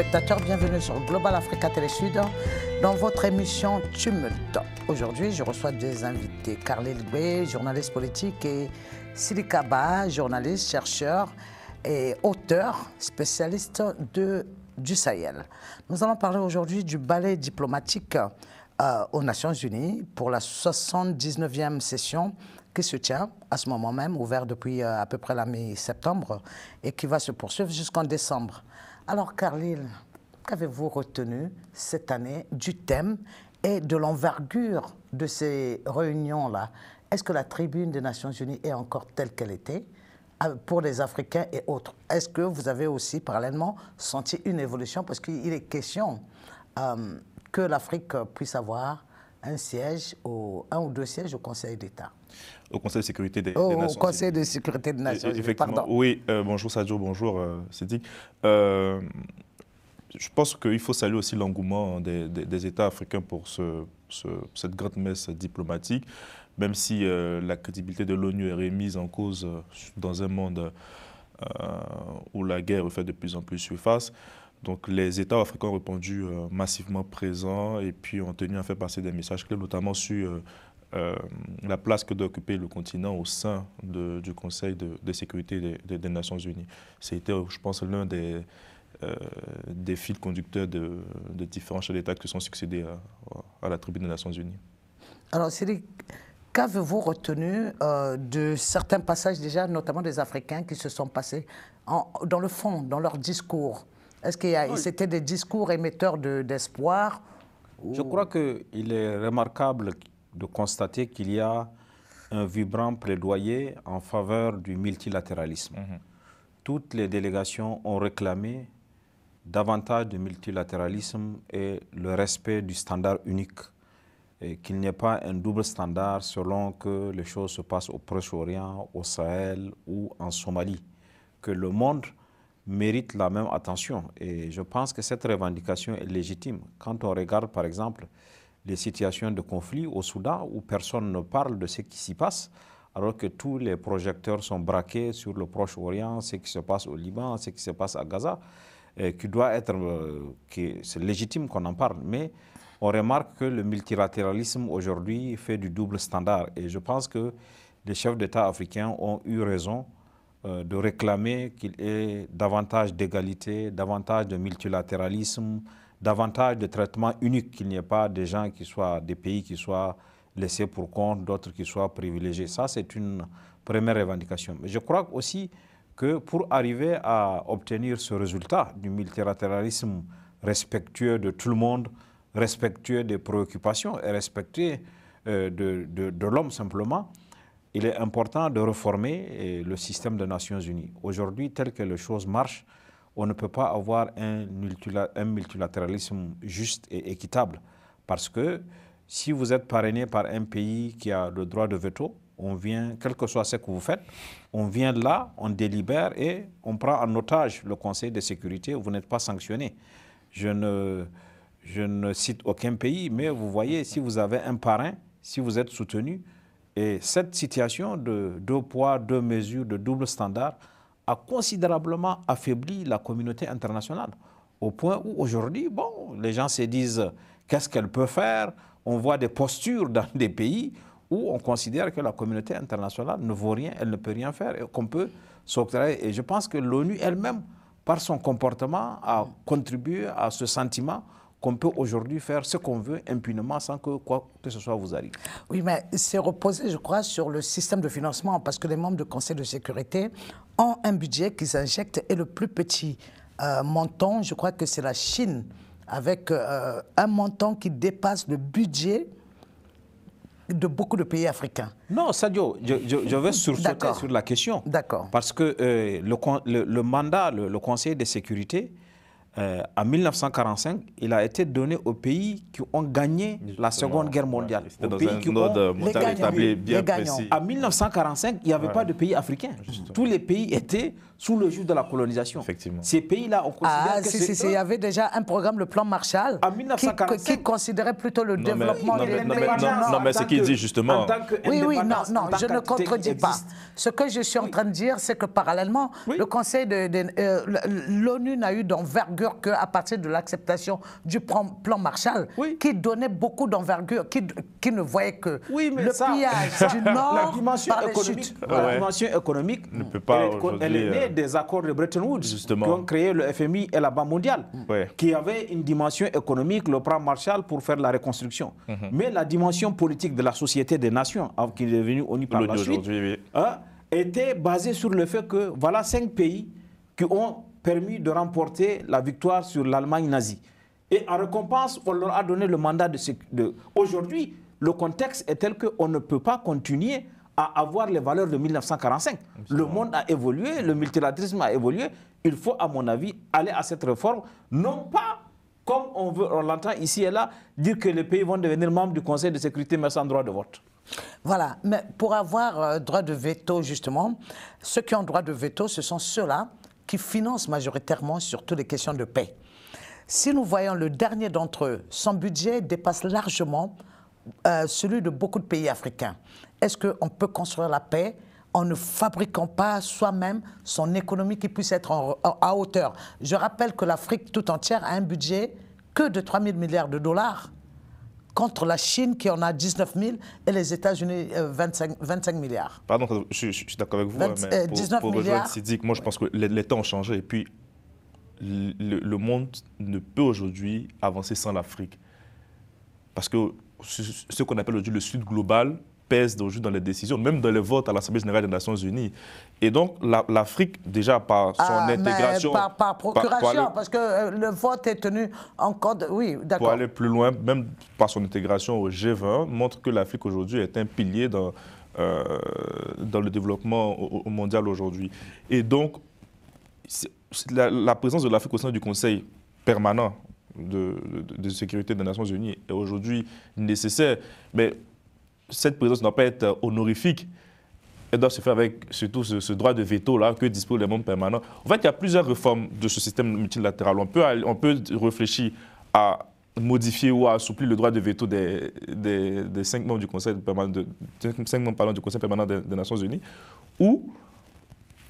spectateurs, bienvenue sur Global Africa Télé Sud dans votre émission Tumult. Aujourd'hui, je reçois des invités, Carlyle journaliste politique, et Silika Ba, journaliste, chercheur et auteur spécialiste de, du Sahel. Nous allons parler aujourd'hui du ballet diplomatique euh, aux Nations Unies pour la 79e session qui se tient à ce moment même, ouverte depuis euh, à peu près la mi-septembre, et qui va se poursuivre jusqu'en décembre. Alors, Carlyle, qu'avez-vous retenu cette année du thème et de l'envergure de ces réunions-là Est-ce que la tribune des Nations Unies est encore telle qu'elle était euh, pour les Africains et autres Est-ce que vous avez aussi parallèlement senti une évolution Parce qu'il est question euh, que l'Afrique puisse avoir un siège, au, un ou deux sièges au Conseil d'État au Conseil de sécurité des, oh, Nations Unies. Au Conseil de sécurité des Nations pardon. Oui, euh, bonjour Sadio, bonjour Cédric. Euh, euh, je pense qu'il faut saluer aussi l'engouement des, États africains pour ce, cette grande messe diplomatique, même si la crédibilité de l'ONU est remise en cause dans un monde où la guerre fait de plus en plus surface. Donc les États africains ont répondu massivement présents et puis ont tenu à faire passer des messages clés, notamment sur euh, la place que doit occuper le continent au sein du Conseil de, sécurité des, Nations Unies. C'était, je pense, l'un des, euh, fils conducteurs de, différents chefs d'État qui sont succédés à, la tribune des Nations Unies. Alors, Cédric, qu'avez-vous retenu euh, de certains passages déjà, notamment des Africains, qui se sont passés dans le fond, dans leur discours Est-ce que c'était des discours émetteurs d'espoir Je crois qu'il est remarquable de constater qu'il y a un vibrant plaidoyer en faveur du multilatéralisme. Mhm. Toutes les délégations ont réclamé davantage de multilatéralisme et le respect du standard unique, et qu'il n'y ait pas un double standard selon que les choses se passent au Proche-Orient, au Sahel ou en Somalie, que le monde mérite la même attention. Et je pense que cette revendication est légitime. Quand on regarde, par exemple, les situations de conflit au Soudan où personne ne parle de ce qui s'y passe, alors que tous les projecteurs sont braqués sur le Proche-Orient, ce qui se passe au Liban, ce qui se passe à Gaza, et qui doit être, euh, c'est légitime qu'on en parle, mais on remarque que le multilatéralisme aujourd'hui fait du double standard. Et je pense que les chefs d'État africains ont eu raison euh, de réclamer qu'il y ait davantage d'égalité, davantage de multilatéralisme, davantage de traitements uniques, qu'il n'y ait pas des gens qui soient, des pays qui soient laissés pour compte, d'autres qui soient privilégiés. Ça, c'est une première revendication. Mais je crois aussi que pour arriver à obtenir ce résultat du multilatéralisme respectueux de tout le monde, respectueux des préoccupations et respectueux euh, de, de, de l'homme simplement, il est important de reformer euh, le système des Nations Unies. Aujourd'hui, tel que les choses marchent, on ne peut pas avoir un, multilatéralisme juste et équitable. Parce que si vous êtes parrainé par un pays qui a le droit de veto, on vient, quel que soit ce que vous faites, on vient là, on délibère et on prend en otage le Conseil de sécurité, vous n'êtes pas sanctionné. je ne cite aucun pays, mais vous voyez, si vous avez un parrain, si vous êtes soutenu, et cette situation de deux poids, deux mesures, de double standard, a considérablement affaibli la communauté internationale, au point où aujourd'hui, bon, les gens se disent qu'est-ce qu'elle peut faire On voit des postures dans des pays où on considère que la communauté internationale ne vaut rien, elle ne peut rien faire et qu'on peut s'octroyer. Et je pense que l'ONU elle-même, par son comportement, a contribué à ce sentiment qu'on peut aujourd'hui faire ce qu'on veut impunément sans que quoi que ce soit vous arrive. Oui, mais c'est reposé, je crois, sur le système de financement parce que les membres du Conseil de sécurité ont un budget qu'ils injectent et le plus petit euh, montant, je crois que c'est la Chine, avec euh, un montant qui dépasse le budget de beaucoup de pays africains. Non, Sadio, je, je, vais sursauter sur la question. D'accord. Parce que euh, le, mandat, le Conseil de sécurité euh, en 1945, il a été donné aux pays qui ont gagné la Seconde Guerre mondiale. Aux pays qui ont euh, les gagnants, bien précis. En 1945, il n'y avait pas de pays africains. Tous les pays étaient sous le joug de la colonisation. Effectivement. Ces pays-là, ont considéré ah, Il y avait déjà un programme, le plan Marshall, qui, considérait plutôt le développement mais, non, non, mais ce qu'il dit justement... oui, oui, non, non, je ne contredis pas. Ce que je suis en train de dire, c'est que parallèlement, le Conseil de... Euh, l'ONU n'a eu d'envergure que qu'à partir de l'acceptation du plan Marshall, qui donnait beaucoup d'envergure, qui, qui, ne voyait que le pillage du Nord la dimension économique, économique ne peut pas elle, est née euh, des accords de Bretton Woods qui ont créé le FMI et la Banque mondiale, qui avait une dimension économique, le plan Marshall, pour faire la reconstruction. Mhm. Mais la dimension politique de la société des nations, hein, qui est devenue ONU par la suite, hein, était basée sur le fait que voilà cinq pays qui ont permis de remporter la victoire sur l'Allemagne nazie. Et en récompense, on leur a donné le mandat de... sécurité. Aujourd'hui, le contexte est tel qu'on ne peut pas continuer à avoir les valeurs de 1945. Le monde a évolué, le multilatérisme a évolué. Il faut, à mon avis, aller à cette réforme, non pas comme on, veut, on l'entend ici et là, dire que les pays vont devenir membres du Conseil de sécurité mais sans droit de vote. Voilà, mais pour avoir euh, droit de veto, justement, ceux qui ont droit de veto, ce sont ceux-là qui financent majoritairement sur toutes les questions de paix. Si nous voyons le dernier d'entre eux, son budget dépasse largement euh, celui de beaucoup de pays africains. Est-ce qu'on peut construire la paix en ne fabriquant pas soi-même son économie qui puisse être à hauteur Je rappelle que l'Afrique tout entière a un budget que de 3 000 milliards de dollars contre la Chine qui en a 19 000 et les États-Unis 25, euh, 25, milliards. Pardon, je, suis d'accord avec vous, hein, mais euh, pour, 19 pour rejoindre Sidique, moi je pense que les, temps ont changé et puis le, monde ne peut aujourd'hui avancer sans l'Afrique. Parce que ce qu'on appelle aujourd'hui le Sud global pèse aujourd'hui dans les décisions, même dans les votes à l'Assemblée générale des Nations unies. Et donc, l'Afrique, déjà par son ah, intégration... Par, par, procuration, parce que euh, le vote est tenu en code, Oui, d'accord. Pour aller plus loin, même par son intégration au G20, montre que l'Afrique aujourd'hui est un pilier dans, euh, dans le développement mondial aujourd'hui. Et donc, la, présence de l'Afrique au sein du Conseil permanent de, de sécurité des Nations Unies est aujourd'hui nécessaire. Mais cette présence ne doit pas être euh, honorifique. Elle doit se faire avec surtout ce, droit de veto-là que disposent les membres permanents. En fait, il y a plusieurs réformes de ce système multilatéral. On peut, on peut réfléchir à modifier ou à assouplir le droit de veto des, des, cinq membres du Conseil permanent, de, cinq membres, du Conseil permanent des, Nations Unies, ou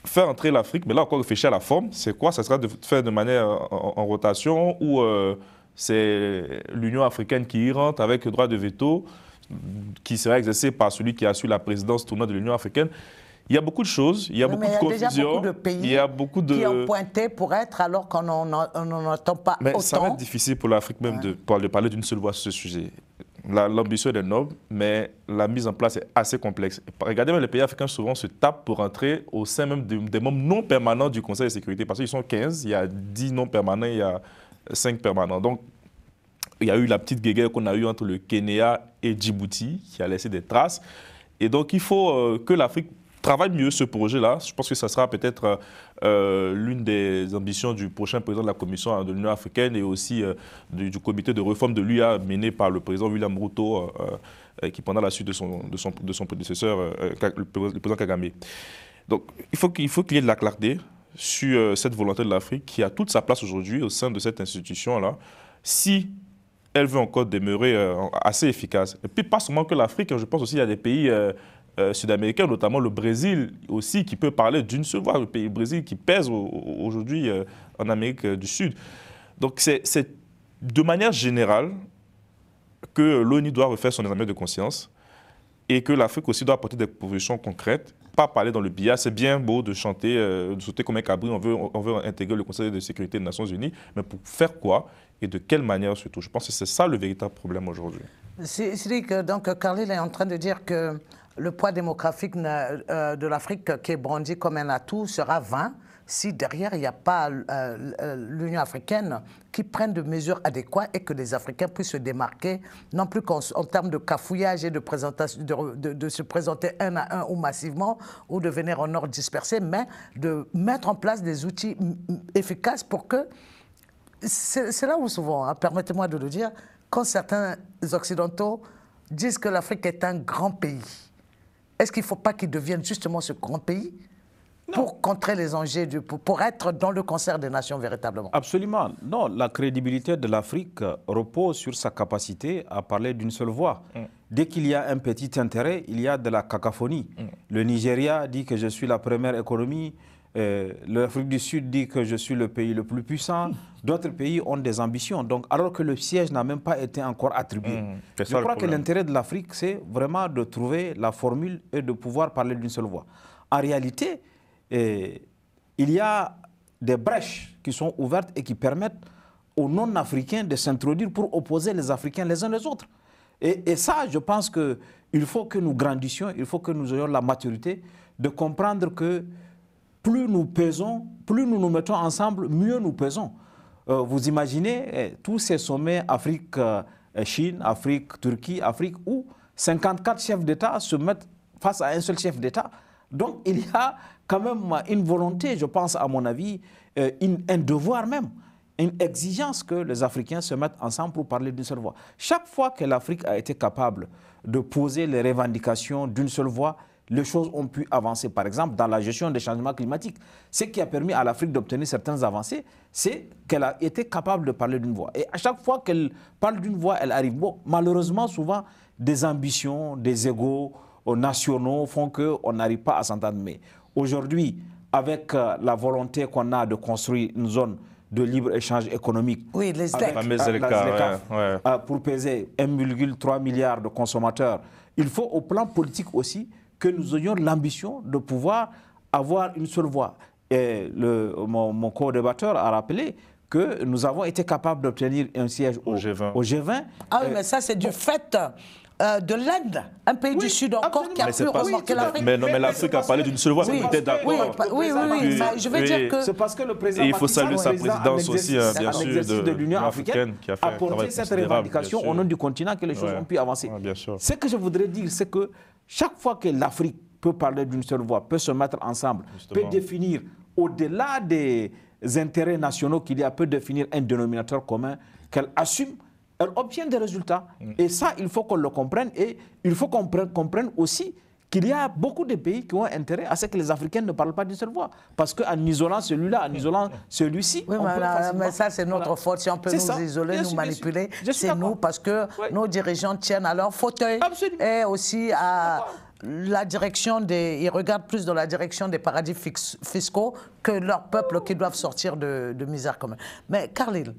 faire entrer l'Afrique, mais là encore réfléchir à la forme, c'est quoi Ça sera de faire de manière en, rotation ou euh, c'est l'Union africaine qui y rentre avec le droit de veto qui sera exercé par celui qui a su la présidence tournante de l'Union africaine. Il y a beaucoup de choses, il y a beaucoup de pays il y a beaucoup de... qui ont pointé pour être alors qu'on n'en entend pas mais Ça va être difficile pour l'Afrique même de, parler d'une seule voix sur ce sujet. L'ambition est noble, mais la mise en place est assez complexe. Regardez, les pays africains souvent se tapent pour entrer au sein même des membres non permanents du Conseil de sécurité, parce qu'ils sont 15, il y a 10 non permanents, il y a 5 permanents. Donc il y a eu la petite guéguerre qu'on a eue entre le Kenya et Djibouti, qui a laissé des traces. Et donc, il faut euh, que l'Afrique travaille mieux ce projet-là. Je pense que ça sera peut-être euh, euh, l'une des ambitions du prochain président de la Commission hein, de l'Union africaine et aussi du, comité de réforme de l'UA mené par le président William Ruto, qui pendant la suite de son, de son, de son prédécesseur, le, président Kagame. Donc, il faut qu'il qu'il y ait de la clarté sur cette volonté de l'Afrique qui a toute sa place aujourd'hui au sein de cette institution-là. Si elle veut encore demeurer euh, assez efficace. Et puis pas seulement que l'Afrique, je pense aussi à y a des pays euh, euh, sud-américains, notamment le Brésil aussi, qui peut parler d'une seule voix, le pays Brésil qui pèse aujourd'hui en Amérique du Sud. Donc c'est de manière générale que l'ONU doit refaire son examen de conscience et que l'Afrique aussi doit apporter des propositions concrètes, pas parler dans le billard. C'est bien beau de chanter, de sauter comme un cabri, on veut, on veut intégrer le Conseil de sécurité des Nations Unies, mais pour faire quoi et de quelle manière surtout. Je pense que c'est ça le véritable problème aujourd'hui. C'est à C'est-à-dire que donc Carlyle euh, est en train de dire que le poids démographique euh, de l'Afrique qui est brandi comme un atout sera vain si derrière il n'y a pas euh, l'Union africaine qui prenne des mesures adéquates et que les Africains puissent se démarquer, non plus en termes de cafouillage et de, présentation, de, de, se présenter un à un ou massivement ou de venir en ordre dispersé, mais de mettre en place des outils efficaces pour que c'est là où souvent, hein, permettez-moi de le dire, quand certains Occidentaux disent que l'Afrique est un grand pays, est-ce qu'il ne faut pas qu'ils devienne justement ce grand pays pour contrer les enjeux, pour, être dans le concert des nations véritablement Absolument. Non, la crédibilité de l'Afrique repose sur sa capacité à parler d'une seule voix. Mm. Dès qu'il y a un petit intérêt, il y a de la cacophonie. Mm. Le Nigeria dit que je suis la première économie euh, L'Afrique du Sud dit que je suis le pays le plus puissant. Hmm. D'autres pays ont des ambitions. Donc, alors que le siège n'a même pas été encore attribué. Hmm, je crois que l'intérêt de l'Afrique, c'est vraiment de trouver la formule et de pouvoir parler d'une seule voix. En réalité, eh, il y a des brèches qui sont ouvertes et qui permettent aux non-africains de s'introduire pour opposer les Africains les uns les autres. Et, et ça, je pense qu'il faut que nous grandissions, il faut que nous ayons la maturité de comprendre que plus nous pesons, plus nous nous mettons ensemble, mieux nous pesons. Euh, vous imaginez eh, tous ces sommets Afrique-Chine, euh, Afrique-Turquie, Afrique, où 54 chefs d'État se mettent face à un seul chef d'État. Donc il y a quand même une volonté, je pense à mon avis, euh, un devoir même, une exigence que les Africains se mettent ensemble pour parler d'une seule voix. Chaque fois que l'Afrique a été capable de poser les revendications d'une seule voix, les choses ont pu avancer. Par exemple, dans la gestion des changements climatiques, ce qui a permis à l'Afrique d'obtenir certaines avancées, c'est qu'elle a été capable de parler d'une voix. Et à chaque fois qu'elle parle d'une voix, elle arrive. Bon, malheureusement, souvent, des ambitions, des égaux euh, nationaux font qu'on n'arrive pas à s'entendre. Mais aujourd'hui, avec euh, la volonté qu'on a de construire une zone de libre-échange économique. Oui, les pour peser 1,3 milliard de consommateurs. Il faut au plan politique aussi que nous ayons l'ambition de pouvoir avoir une seule voix. Et mon, mon co-débatteur a rappelé que nous avons été capables d'obtenir un siège au, G20. Ah oui, mais ça, c'est du fait euh, de l'Inde, un pays du Sud encore qui a pu la l'Afrique. Mais, mais l'Afrique a parlé d'une seule voix, c'était peut d'accord. Oui, oui, oui, je veux dire que. C'est parce que le président. Et il faut saluer sa présidence aussi, hein, bien sûr, de, de l'Union africaine, qui a fait apporter cette revendication au nom du continent que les choses ont pu avancer. bien sûr. Ce que je voudrais dire, c'est que chaque fois que l'Afrique peut parler d'une seule voix, peut se mettre ensemble, peut définir au-delà des intérêts nationaux qu'il y a, peut définir un dénominateur commun qu'elle assume, elle obtient des résultats. Mm. Et ça, il faut qu'on le comprenne et il faut qu'on comprenne aussi qu'il y a beaucoup de pays qui ont intérêt à ce que les Africains ne parlent pas d'une seule voix. Parce qu'en isolant celui-là, en isolant celui-ci, on mais, peut ça, c'est notre faute, Si on peut nous isoler, nous manipuler, c'est nous, parce que nos dirigeants tiennent à leur fauteuil et aussi à la direction des, ils regardent plus dans la direction des paradis fiscaux que leur peuple qui doivent sortir de, misère commune. Mais Carlil,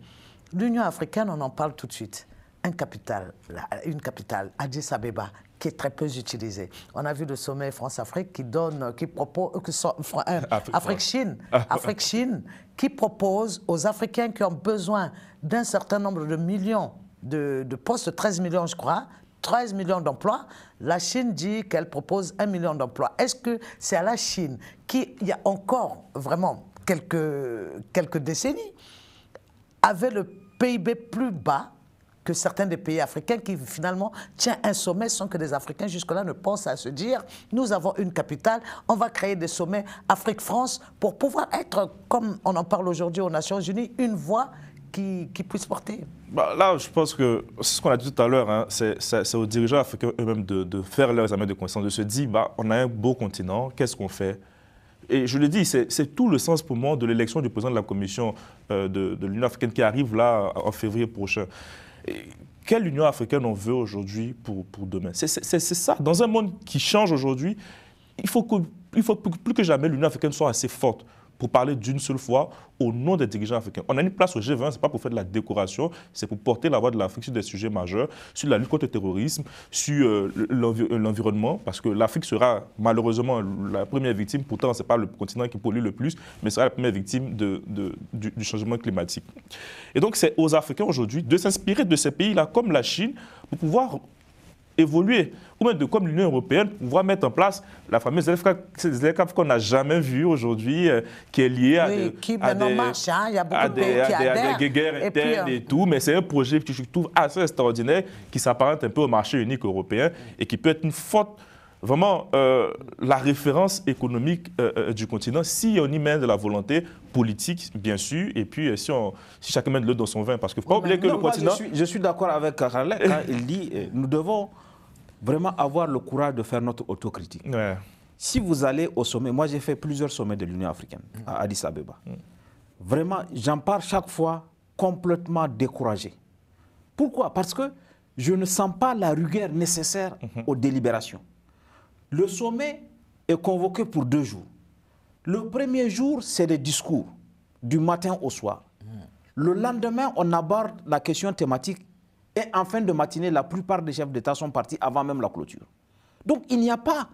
l'Union africaine, on en parle tout de suite un capital, une capitale, Addis Abeba, qui est très peu utilisée. On a vu le sommet France-Afrique qui donne, qui propose, Afrique-Chine, euh, euh, afrique ah. qui propose aux Africains qui ont besoin d'un certain nombre de millions de, postes, 13 millions je crois, 13 millions d'emplois, la Chine dit qu'elle propose 1 million d'emplois. Est-ce que c'est à la Chine qui, il y a encore vraiment quelques, quelques décennies, avait le PIB plus bas que certains des pays africains qui finalement tiennent un sommet sans que des Africains jusque-là ne pensent à se dire nous avons une capitale, on va créer des sommets Afrique-France pour pouvoir être, comme on en parle aujourd'hui aux Nations Unies, une voix qui, qui puisse porter bah, Là, je pense que c'est ce qu'on a dit tout à l'heure, hein. c'est aux dirigeants africains eux-mêmes de, faire leur examen de conscience, de se dire bah, on a un beau continent, qu'est-ce qu'on fait et je le dis, c'est tout le sens pour moi de l'élection du président de la Commission euh, de, de l'Union africaine qui arrive là en février prochain quelle Union africaine on veut aujourd'hui pour, demain C'est ça. Dans un monde qui change aujourd'hui, il faut, que, faut plus que jamais l'Union africaine soit assez forte pour parler d'une seule fois au nom des dirigeants africains. On a une place au G20, ce n'est pas pour faire de la décoration, c'est pour porter la voix de l'Afrique sur des sujets majeurs, sur la lutte contre le terrorisme, sur euh, l'environnement, parce que l'Afrique sera malheureusement la première victime, pourtant ce n'est pas le continent qui pollue le plus, mais sera la première victime du changement climatique. Et donc c'est aux Africains aujourd'hui de s'inspirer de ces pays-là, comme la Chine, pour pouvoir évoluer ou de comme l'Union européenne pouvoir mettre en place la fameuse ZLECAF qu'on n'a jamais vue aujourd'hui, euh, qui est liée à, à des, hein. y a beaucoup de pays qui des, guerres et euh, et tout, mais c'est un projet que je trouve assez extraordinaire qui s'apparente un peu au marché unique européen et qui peut être une forte vraiment euh, la référence économique du continent si on y met de la volonté politique, bien sûr, et puis si, on, si chacun met de l'eau dans son vin. Parce que faut pas oublier que le continent... Je suis, d'accord avec Karalek hein. il dit nous devons vraiment avoir le courage de faire notre autocritique. Si vous allez au sommet, moi j'ai fait plusieurs sommets de l'Union africaine mm. à Addis Abeba. Mm. Vraiment, j'en pars chaque fois complètement découragé. Pourquoi Parce que je ne sens pas la rigueur nécessaire mm-hmm. aux délibérations. Le sommet est convoqué pour deux jours. Le premier jour, c'est des discours, du matin au soir. Mm. Le lendemain, on aborde la question thématique et en fin de matinée, la plupart des chefs d'État sont partis avant même la clôture. Donc il n'y a pas,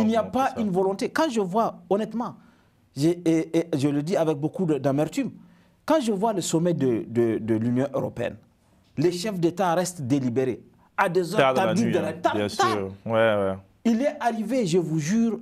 il a pas une volonté. Quand je vois, honnêtement, et, je le dis avec beaucoup d'amertume, quand je vois le sommet de, l'Union européenne, les chefs d'État restent délibérés à des heures tardives de la hein, Il est arrivé, je vous jure,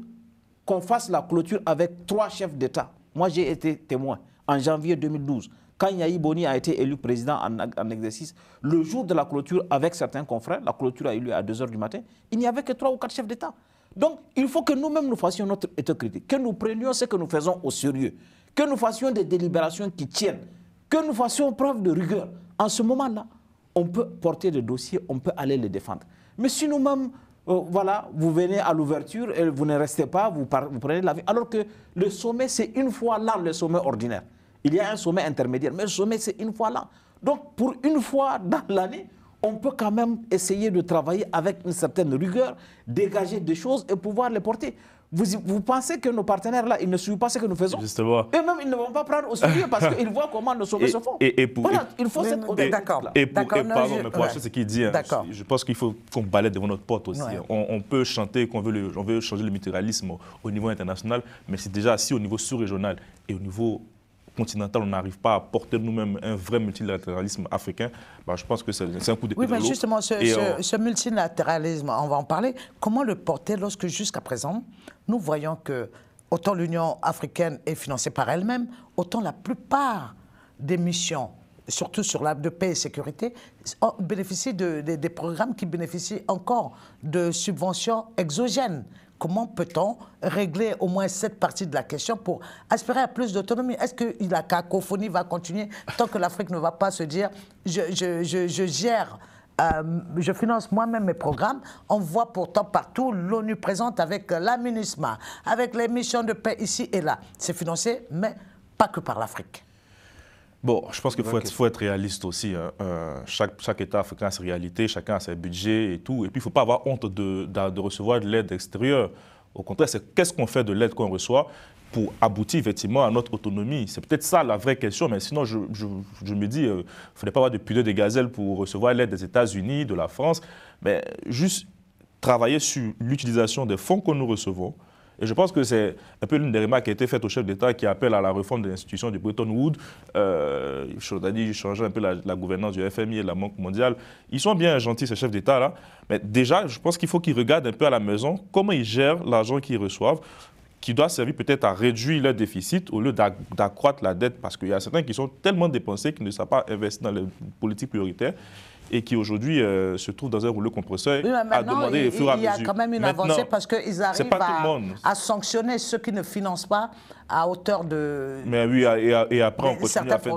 qu'on fasse la clôture avec trois chefs d'État. Moi, j'ai été témoin en janvier 2012 quand Yahi Boni a été élu président en, exercice, le jour de la clôture, avec certains confrères, la clôture a eu lieu à 2h du matin, il n'y avait que 3 ou 4 chefs d'État. Donc, il faut que nous-mêmes nous fassions notre état critique, que nous prenions ce que nous faisons au sérieux, que nous fassions des délibérations qui tiennent, que nous fassions preuve de rigueur. En ce moment-là, on peut porter des dossiers, on peut aller les défendre. Mais si nous-mêmes, euh, voilà, vous venez à l'ouverture et vous ne restez pas, vous, vous prenez la vie. Alors que le sommet, c'est une fois là le sommet ordinaire. Il y a un sommet intermédiaire, mais le sommet, c'est une fois là. Donc, pour une fois dans l'année, on peut quand même essayer de travailler avec une certaine rigueur, dégager des choses et pouvoir les porter. Vous, pensez que nos partenaires là, ils ne suivent pas ce que nous faisons Justement. Eux-mêmes, ils ne vont pas prendre au sérieux parce qu'ils voient comment nos sommets se font. Et, pour, voilà, il faut cette D'accord. Et, pour, pardon, mais pour ce qu'il dit, hein, je, pense qu'il faut qu'on balaye devant notre porte aussi. On, peut chanter qu'on veut, veut changer le mutualisme au, niveau international, mais c'est déjà si au niveau sous-régional et au niveau Continental, on n'arrive pas à porter nous-mêmes un vrai multilatéralisme africain, bah, je pense que c'est un coup de Oui, mais bah, justement, euh, ce, multilatéralisme, on va en parler. Comment le porter lorsque, jusqu'à présent, nous voyons que autant l'Union africaine est financée par elle-même, autant la plupart des missions surtout sur la de paix et sécurité, bénéficient des programmes qui bénéficient encore de subventions exogènes Comment peut-on régler au moins cette partie de la question pour aspirer à plus d'autonomie Est-ce que la cacophonie va continuer tant que l'Afrique ne va pas se dire je, gère euh, je finance moi-même mes programmes. On voit pourtant partout l'ONU présente avec la avec les missions de paix ici et là. C'est financé, mais pas que par l'Afrique. Bon, je pense qu'il faut, être réaliste aussi. Hein. Euh, chaque, État africain a ses réalités, chacun a ses budgets et tout. Et puis, il ne faut pas avoir honte de, recevoir de l'aide extérieure. Au contraire, c'est qu'est-ce qu'on fait de l'aide qu'on reçoit pour aboutir effectivement à notre autonomie C'est peut-être ça la vraie question, mais sinon je, me dis, euh, il ne fallait pas avoir de pudeur des gazelles pour recevoir l'aide des États-Unis, de la France, mais juste travailler sur l'utilisation des fonds que nous recevons, et je pense que c'est un peu l'une des remarques qui a été faite au chef d'État qui appelle à la réforme de l'institution de Bretton Woods, euh, c'est-à-dire changer un peu la, la, gouvernance du FMI et de la Banque mondiale. Ils sont bien gentils, ces chefs d'État-là, mais déjà, je pense qu'il faut qu'ils regardent un peu à la maison comment ils gèrent l'argent qu'ils reçoivent qui doit servir peut-être à réduire leur déficit au lieu d'accroître la dette, parce qu'il y a certains qui sont tellement dépensés qu'ils ne savent pas investir dans les politiques prioritaires et qui aujourd'hui euh, se trouve dans un rouleau compresseur à demander les fur à mesure. Il y a quand même une avancée parce qu'ils arrivent à, à, sanctionner ceux qui ne financent pas à hauteur de. Mais oui, et, après, on continue, à faire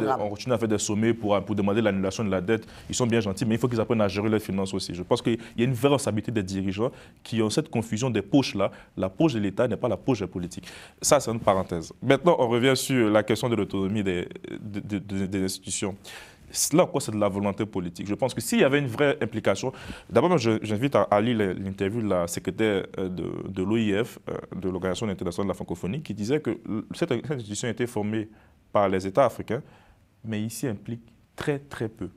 des, sommets pour, demander l'annulation de la dette. Ils sont bien gentils, mais il faut qu'ils apprennent à gérer leurs finances aussi. Je pense qu'il y a une vraie responsabilité des dirigeants qui ont cette confusion des poches-là. La poche de l'État n'est pas la poche des politiques. Ça, c'est une parenthèse. Maintenant, on revient sur la question de l'autonomie des, des, des institutions. Là encore, c'est de la volonté politique. Je pense que s'il y avait une vraie implication, d'abord, j'invite à, lire l'interview de la secrétaire euh, de, l'OIF, euh, de l'Organisation internationale de la francophonie, qui disait que cette institution a formée par les États africains, mais ici implique très, très peu.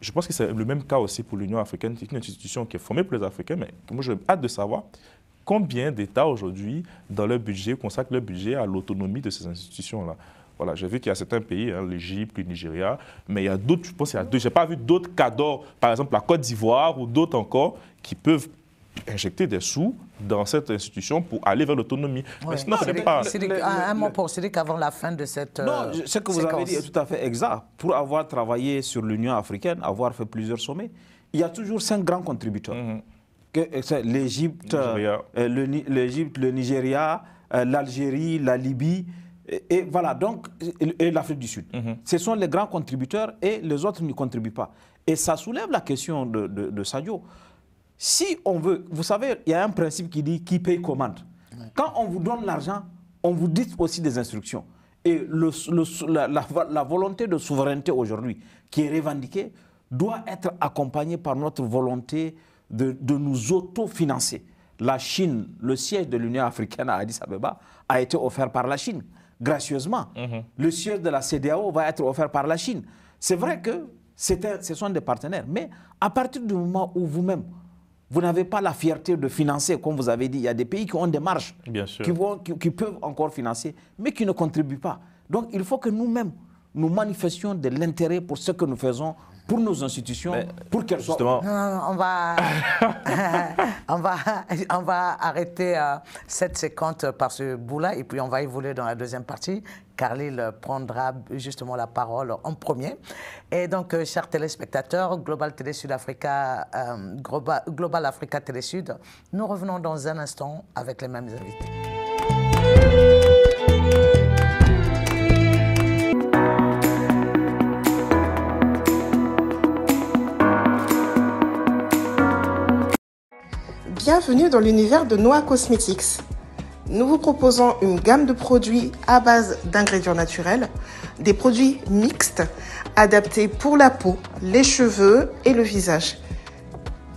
Je pense que c'est le même cas aussi pour l'Union africaine. C'est une institution qui est formée pour les Africains, mais moi, j'ai hâte de savoir combien d'États aujourd'hui, dans leur budget, consacrent leur budget à l'autonomie de ces institutions-là. Voilà, j'ai vu qu'il y a certains pays, hein, l'Égypte, le Nigeria, mais il y a d'autres, je pense qu'il y a deux. Je pas vu d'autres cas par exemple la Côte d'Ivoire ou d'autres encore, qui peuvent injecter des sous dans cette institution pour aller vers l'autonomie. Mais non, pas... un, mot pour Cédric avant la fin de cette Non, euh, ce que vous avez dit est tout à fait exact. Pour avoir travaillé sur l'Union africaine, avoir fait plusieurs sommets, il y a toujours cinq grands contributeurs. Mhm. Euh, euh, L'Égypte, le, Nigeria, l'Algérie, la Libye, et, voilà, donc, et, l'Afrique du Sud. Mhm. Ce sont les grands contributeurs et les autres ne contribuent pas. Et ça soulève la question de, Sadio. Si on veut, vous savez, il y a un principe qui dit qui paye commande. Quand on vous donne l'argent, on vous dit aussi des instructions. Et la, volonté de souveraineté aujourd'hui, qui est revendiquée, doit être accompagnée par notre volonté de, de nous autofinancer. La Chine, le siège de l'Union africaine à Addis Abeba, a été offert par la Chine gracieusement. Mhm. Le siège de la CDAO va être offert par la Chine. C'est vrai que ce sont des partenaires, mais à partir du moment où vous-même, vous n'avez pas la fierté de financer, comme vous avez dit, il y a des pays qui ont des marges, Qui, vont, qui, peuvent encore financer, mais qui ne contribuent pas. Donc il faut que nous-mêmes, nous manifestions de l'intérêt pour ce que nous faisons pour nos institutions, pour qu'elles soient. on va, on va, on va arrêter euh, cette séquence par ce bout-là et puis on va évoluer dans la deuxième partie. Carlyle prendra justement la parole en premier. Et donc, euh, chers téléspectateurs, Global Télé Sud Africa, euh, Global Africa Télé Sud, nous revenons dans un instant avec les mêmes invités. bienvenue dans l'univers de Noah Cosmetics. Nous vous proposons une gamme de produits à base d'ingrédients naturels, des produits mixtes adaptés pour la peau, les cheveux et le visage,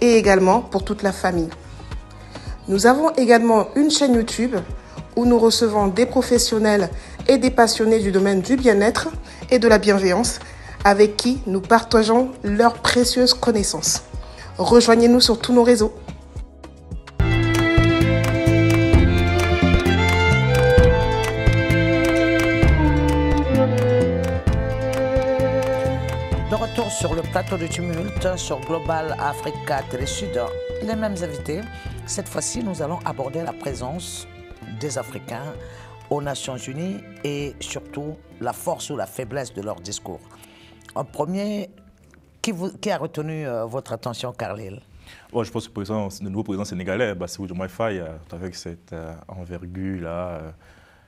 et également pour toute la famille. Nous avons également une chaîne YouTube où nous recevons des professionnels et des passionnés du domaine du bien-être et de la bienveillance avec qui nous partageons leurs précieuses connaissances. Rejoignez-nous sur tous nos réseaux. sur le plateau de Tumulte sur Global Africa Télé Sud. Les mêmes invités. Cette fois-ci, nous allons aborder la présence des Africains aux Nations Unies et surtout la force ou la faiblesse de leur discours. En premier, qui, a retenu euh, votre attention, Carlisle ?– je pense que le, nouveau président sénégalais, c'est Diomaye Faye, euh, avec cette euh, envergure-là,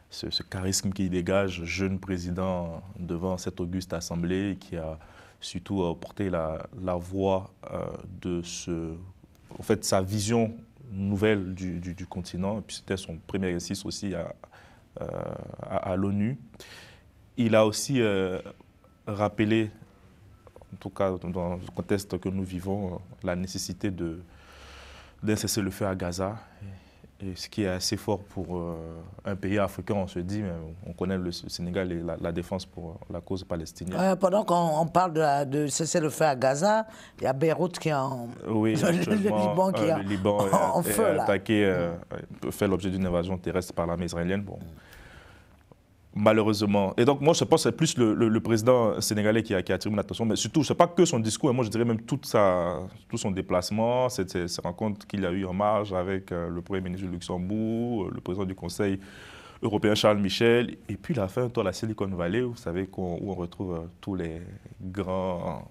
ce, ce, charisme qu'il dégage, jeune président devant cette auguste assemblée qui a surtout euh, porter la, voix euh, de ce, fait, sa vision nouvelle du, continent. puis c'était son premier exercice aussi à, euh, l'ONU. Il a aussi rappelé, en tout cas dans le contexte que nous vivons, la nécessité de d'un cessez-le-feu à Gaza ce qui est assez fort pour euh, un pays africain, on se dit, on connaît le Sénégal et la, défense pour euh, la cause palestinienne. Euh, pendant qu'on parle de, cesser le feu à Gaza, il y a Beyrouth qui est en. Oui, le, Liban est, attaqué, fait l'objet d'une invasion terrestre par l'armée israélienne. Bon malheureusement. Et donc, moi, je pense que c'est plus le, président sénégalais qui a, qui attiré mon attention, mais surtout, c'est pas que son discours, hein. moi, je dirais même toute sa, tout son déplacement, cette, ces rencontres qu'il a eues en marge avec euh, le Premier ministre de Luxembourg, euh, le président du Conseil européen Charles Michel, et puis la fin, toi, la Silicon Valley, vous savez où on retrouve euh, tous les grands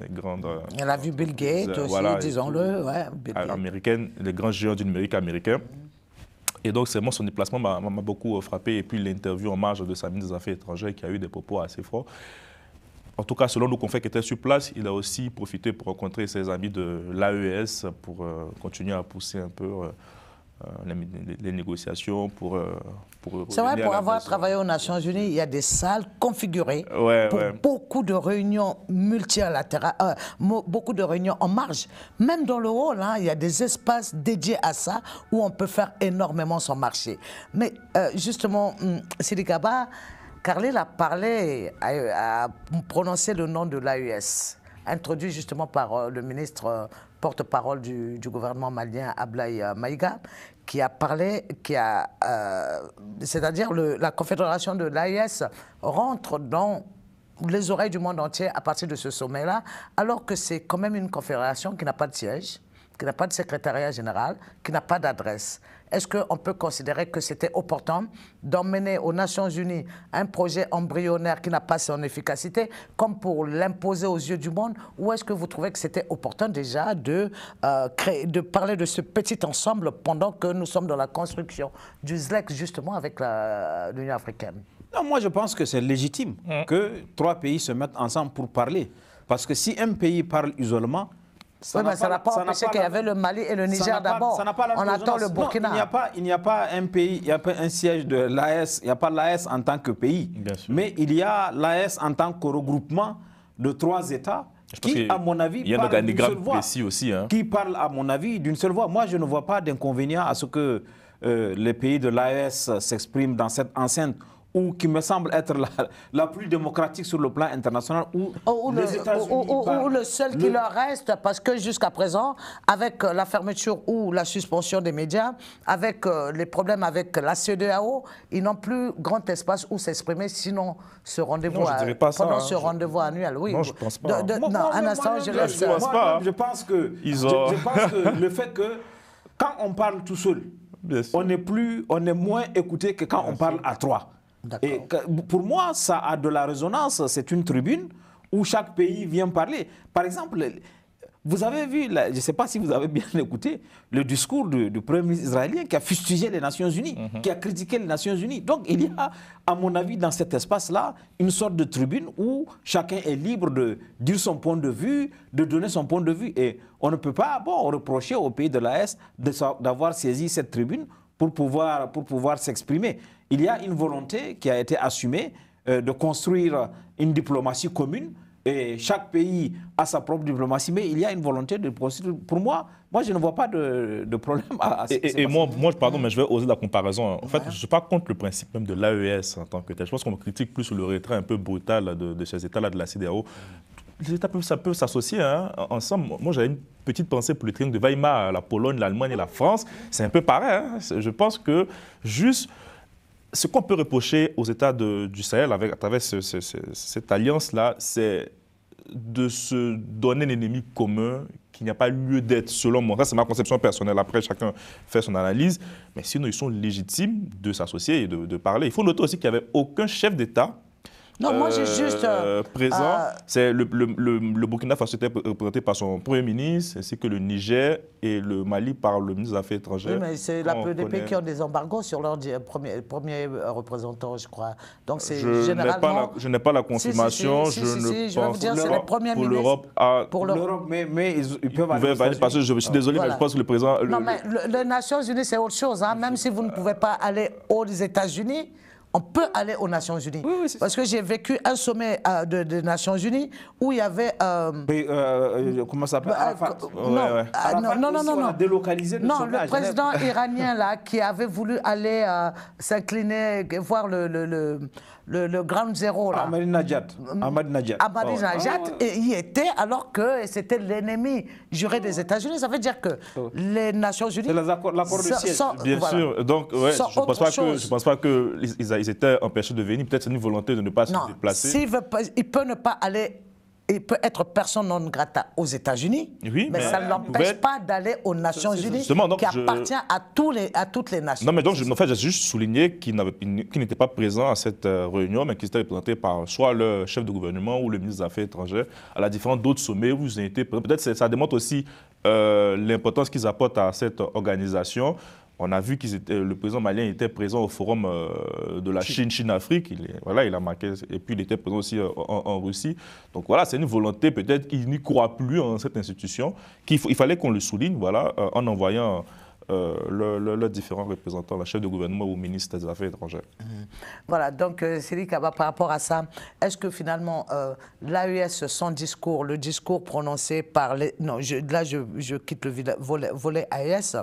les grandes. Elle a vu Bill Gates aussi, disons-le. Ouais, les grands géants du numérique américain. Et donc, c'est moi, son déplacement m'a beaucoup euh, frappé. Et puis, l'interview en marge de sa ministre des Affaires étrangères qui a eu des propos assez forts. En tout cas, selon le fait qui était sur place, il a aussi profité pour rencontrer ses amis de l'AES pour euh, continuer à pousser un peu. Euh, euh, les, négociations pour. Euh, pour c'est vrai, pour avoir travaillé aux Nations Unies, il y a des salles configurées pour beaucoup de réunions multilatérales, euh, beaucoup de réunions en marge. Même dans le hall, hein, il y a des espaces dédiés à ça où on peut faire énormément son marché. Mais justement, hum, Sidi Kaba, Carlil a parlé, a, a prononcé le nom de l'AES, introduit justement par le ministre porte-parole du, gouvernement malien, Ablaï euh, Maïga, qui a parlé, qui a, euh, c'est-à-dire la confédération de l'AIS rentre dans les oreilles du monde entier à partir de ce sommet-là, alors que c'est quand même une confédération qui n'a pas de siège, qui n'a pas de secrétariat général, qui n'a pas d'adresse. Est-ce qu'on peut considérer que c'était opportun d'emmener aux Nations Unies un projet embryonnaire qui n'a pas son efficacité, comme pour l'imposer aux yeux du monde Ou est-ce que vous trouvez que c'était opportun déjà de, euh, créer, de parler de ce petit ensemble pendant que nous sommes dans la construction du ZLEX justement, avec l'Union africaine Non, moi je pense que c'est légitime mmh. que trois pays se mettent ensemble pour parler. Parce que si un pays parle isolement, ça oui, mais ça n'a pas empêché qu'il y avait le Mali et le Niger d'abord. On attend le Burkina. il n'y a pas, il n'y a pas un pays, il n'y a pas un siège de l'AS. Il n'y a pas l'AS en tant que pays. Mais il y a l'AS en tant que regroupement de trois États qui, à mon avis, y a d'une seule voix. Aussi, hein. Qui parle, à mon avis, d'une seule voix. Moi, je ne vois pas d'inconvénient à ce que euh, les pays de l'AS s'expriment dans cette enceinte ou qui me semble être la, plus démocratique sur le plan international, ou, le seul qui leur reste, parce que jusqu'à présent, avec euh, la fermeture ou la suspension des médias, avec euh, les problèmes avec la CEDEAO, ils n'ont plus grand espace où s'exprimer, sinon ce rendez-vous pendant hein, ce rendez-vous annuel. Oui. Non, je pense pas. non, un instant, je Je pense, que, le fait que quand on parle tout seul, on est, plus, on est moins écouté que quand on parle à trois. Et pour moi, ça a de la résonance. C'est une tribune où chaque pays vient parler. Par exemple, vous avez vu, je ne sais pas si vous avez bien écouté, le discours du, Premier ministre israélien qui a fustigé les Nations Unies, mhm. qui a critiqué les Nations Unies. Donc il y a, à mon avis, dans cet espace-là, une sorte de tribune où chacun est libre de dire son point de vue, de donner son point de vue. Et on ne peut pas bon, reprocher au pays de l'AS d'avoir saisi cette tribune pour pouvoir, pour pouvoir s'exprimer il y a une volonté qui a été assumée euh, de construire une diplomatie commune. Et chaque pays a sa propre diplomatie, mais il y a une volonté de procéder. Pour moi, moi je ne vois pas de, problème à, ce Et, et, moi, je pardon, mais je vais oser la comparaison. En fait, je ne suis pas contre le principe même de l'AES en tant que tel. Je pense qu'on critique plus le retrait un peu brutal de, ces États-là, de la CDAO les États peuvent, s'associer hein, ensemble. Moi, j'avais une petite pensée pour le triangle de Weimar, la Pologne, l'Allemagne et la France. C'est un peu pareil. Hein. Je pense que juste ce qu'on peut reprocher aux États du Sahel avec, à travers cette alliance-là, c'est de se donner un ennemi commun qui n'y a pas lieu d'être, selon moi. Ça, c'est ma conception personnelle. Après, chacun fait son analyse. Mais sinon, ils sont légitimes de s'associer et de, de parler. Il faut noter aussi qu'il n'y avait aucun chef d'État non, moi j'ai euh, juste. Euh, présent, euh, c'est le, le, le, Burkina Faso était représenté par son Premier ministre, ainsi que le Niger et le Mali par le ministre des Affaires étrangères. Oui, mais c'est la PDP qui ont des embargos sur leur premier, représentant, je crois. Donc c'est généralement. je n'ai pas la confirmation. je ne je pense dire, c'est pour l'Europe. Ah, pour l'Europe, mais, ils, peuvent aller. Ils parce que je, suis désolé, mais je pense que le président. non, mais les Nations Unies, c'est autre chose. Hein. même si vous ne pouvez pas aller aux États-Unis, on peut aller aux Nations Unies. Parce que j'ai vécu un sommet euh, des Nations Unies où il y avait... Euh, euh, comment ça s'appelle bah, Non, non, non, non, non. le Non, le président iranien, là, qui avait voulu aller s'incliner, voir le, le, le le, grand zéro. Là. Ahmadinejad, Najat. Mm. Ahmad Najat, oh. ah était alors que c'était l'ennemi juré des États-Unis. Ça veut dire que oh. les Nations Unies. C'est l'accord de siège. Bien sûr. Donc, je ne pense, pense, pas qu'ils ils étaient empêchés de venir. Peut-être c'est une volonté de ne pas non, se déplacer. Pas, il peut ne pas aller il peut être personne non grata aux États-Unis, oui, mais, ça ne l'empêche pas d'aller aux Nations Unies, qui appartient à, tous les, à toutes les nations. Non, mais donc, en fait, j'ai juste souligné qu'ils qu n'étaient pas présent à cette euh, réunion, mais qu'ils étaient représenté par soit le chef de gouvernement ou le ministre des Affaires étrangères, à la différence d'autres sommets où ils ont été Peut-être ça démontre aussi euh, l'importance qu'ils apportent à cette organisation. On a vu que le président malien était présent au forum euh, de la Chine, Chine-Afrique. voilà, il a marqué. Et puis, il était présent aussi euh, en, Russie. Donc, voilà, c'est une volonté, peut-être, qu'il n'y croit plus en cette institution. Qu'il il fallait qu'on le souligne, voilà, euh, en envoyant. leurs différents représentants, la chef de gouvernement ou ministre des Affaires étrangères. Mmh. Voilà, donc Cédric par rapport à ça, est-ce que finalement l'AES, son discours, le discours prononcé par les... Non, je, là, je, quitte le volet, volet AES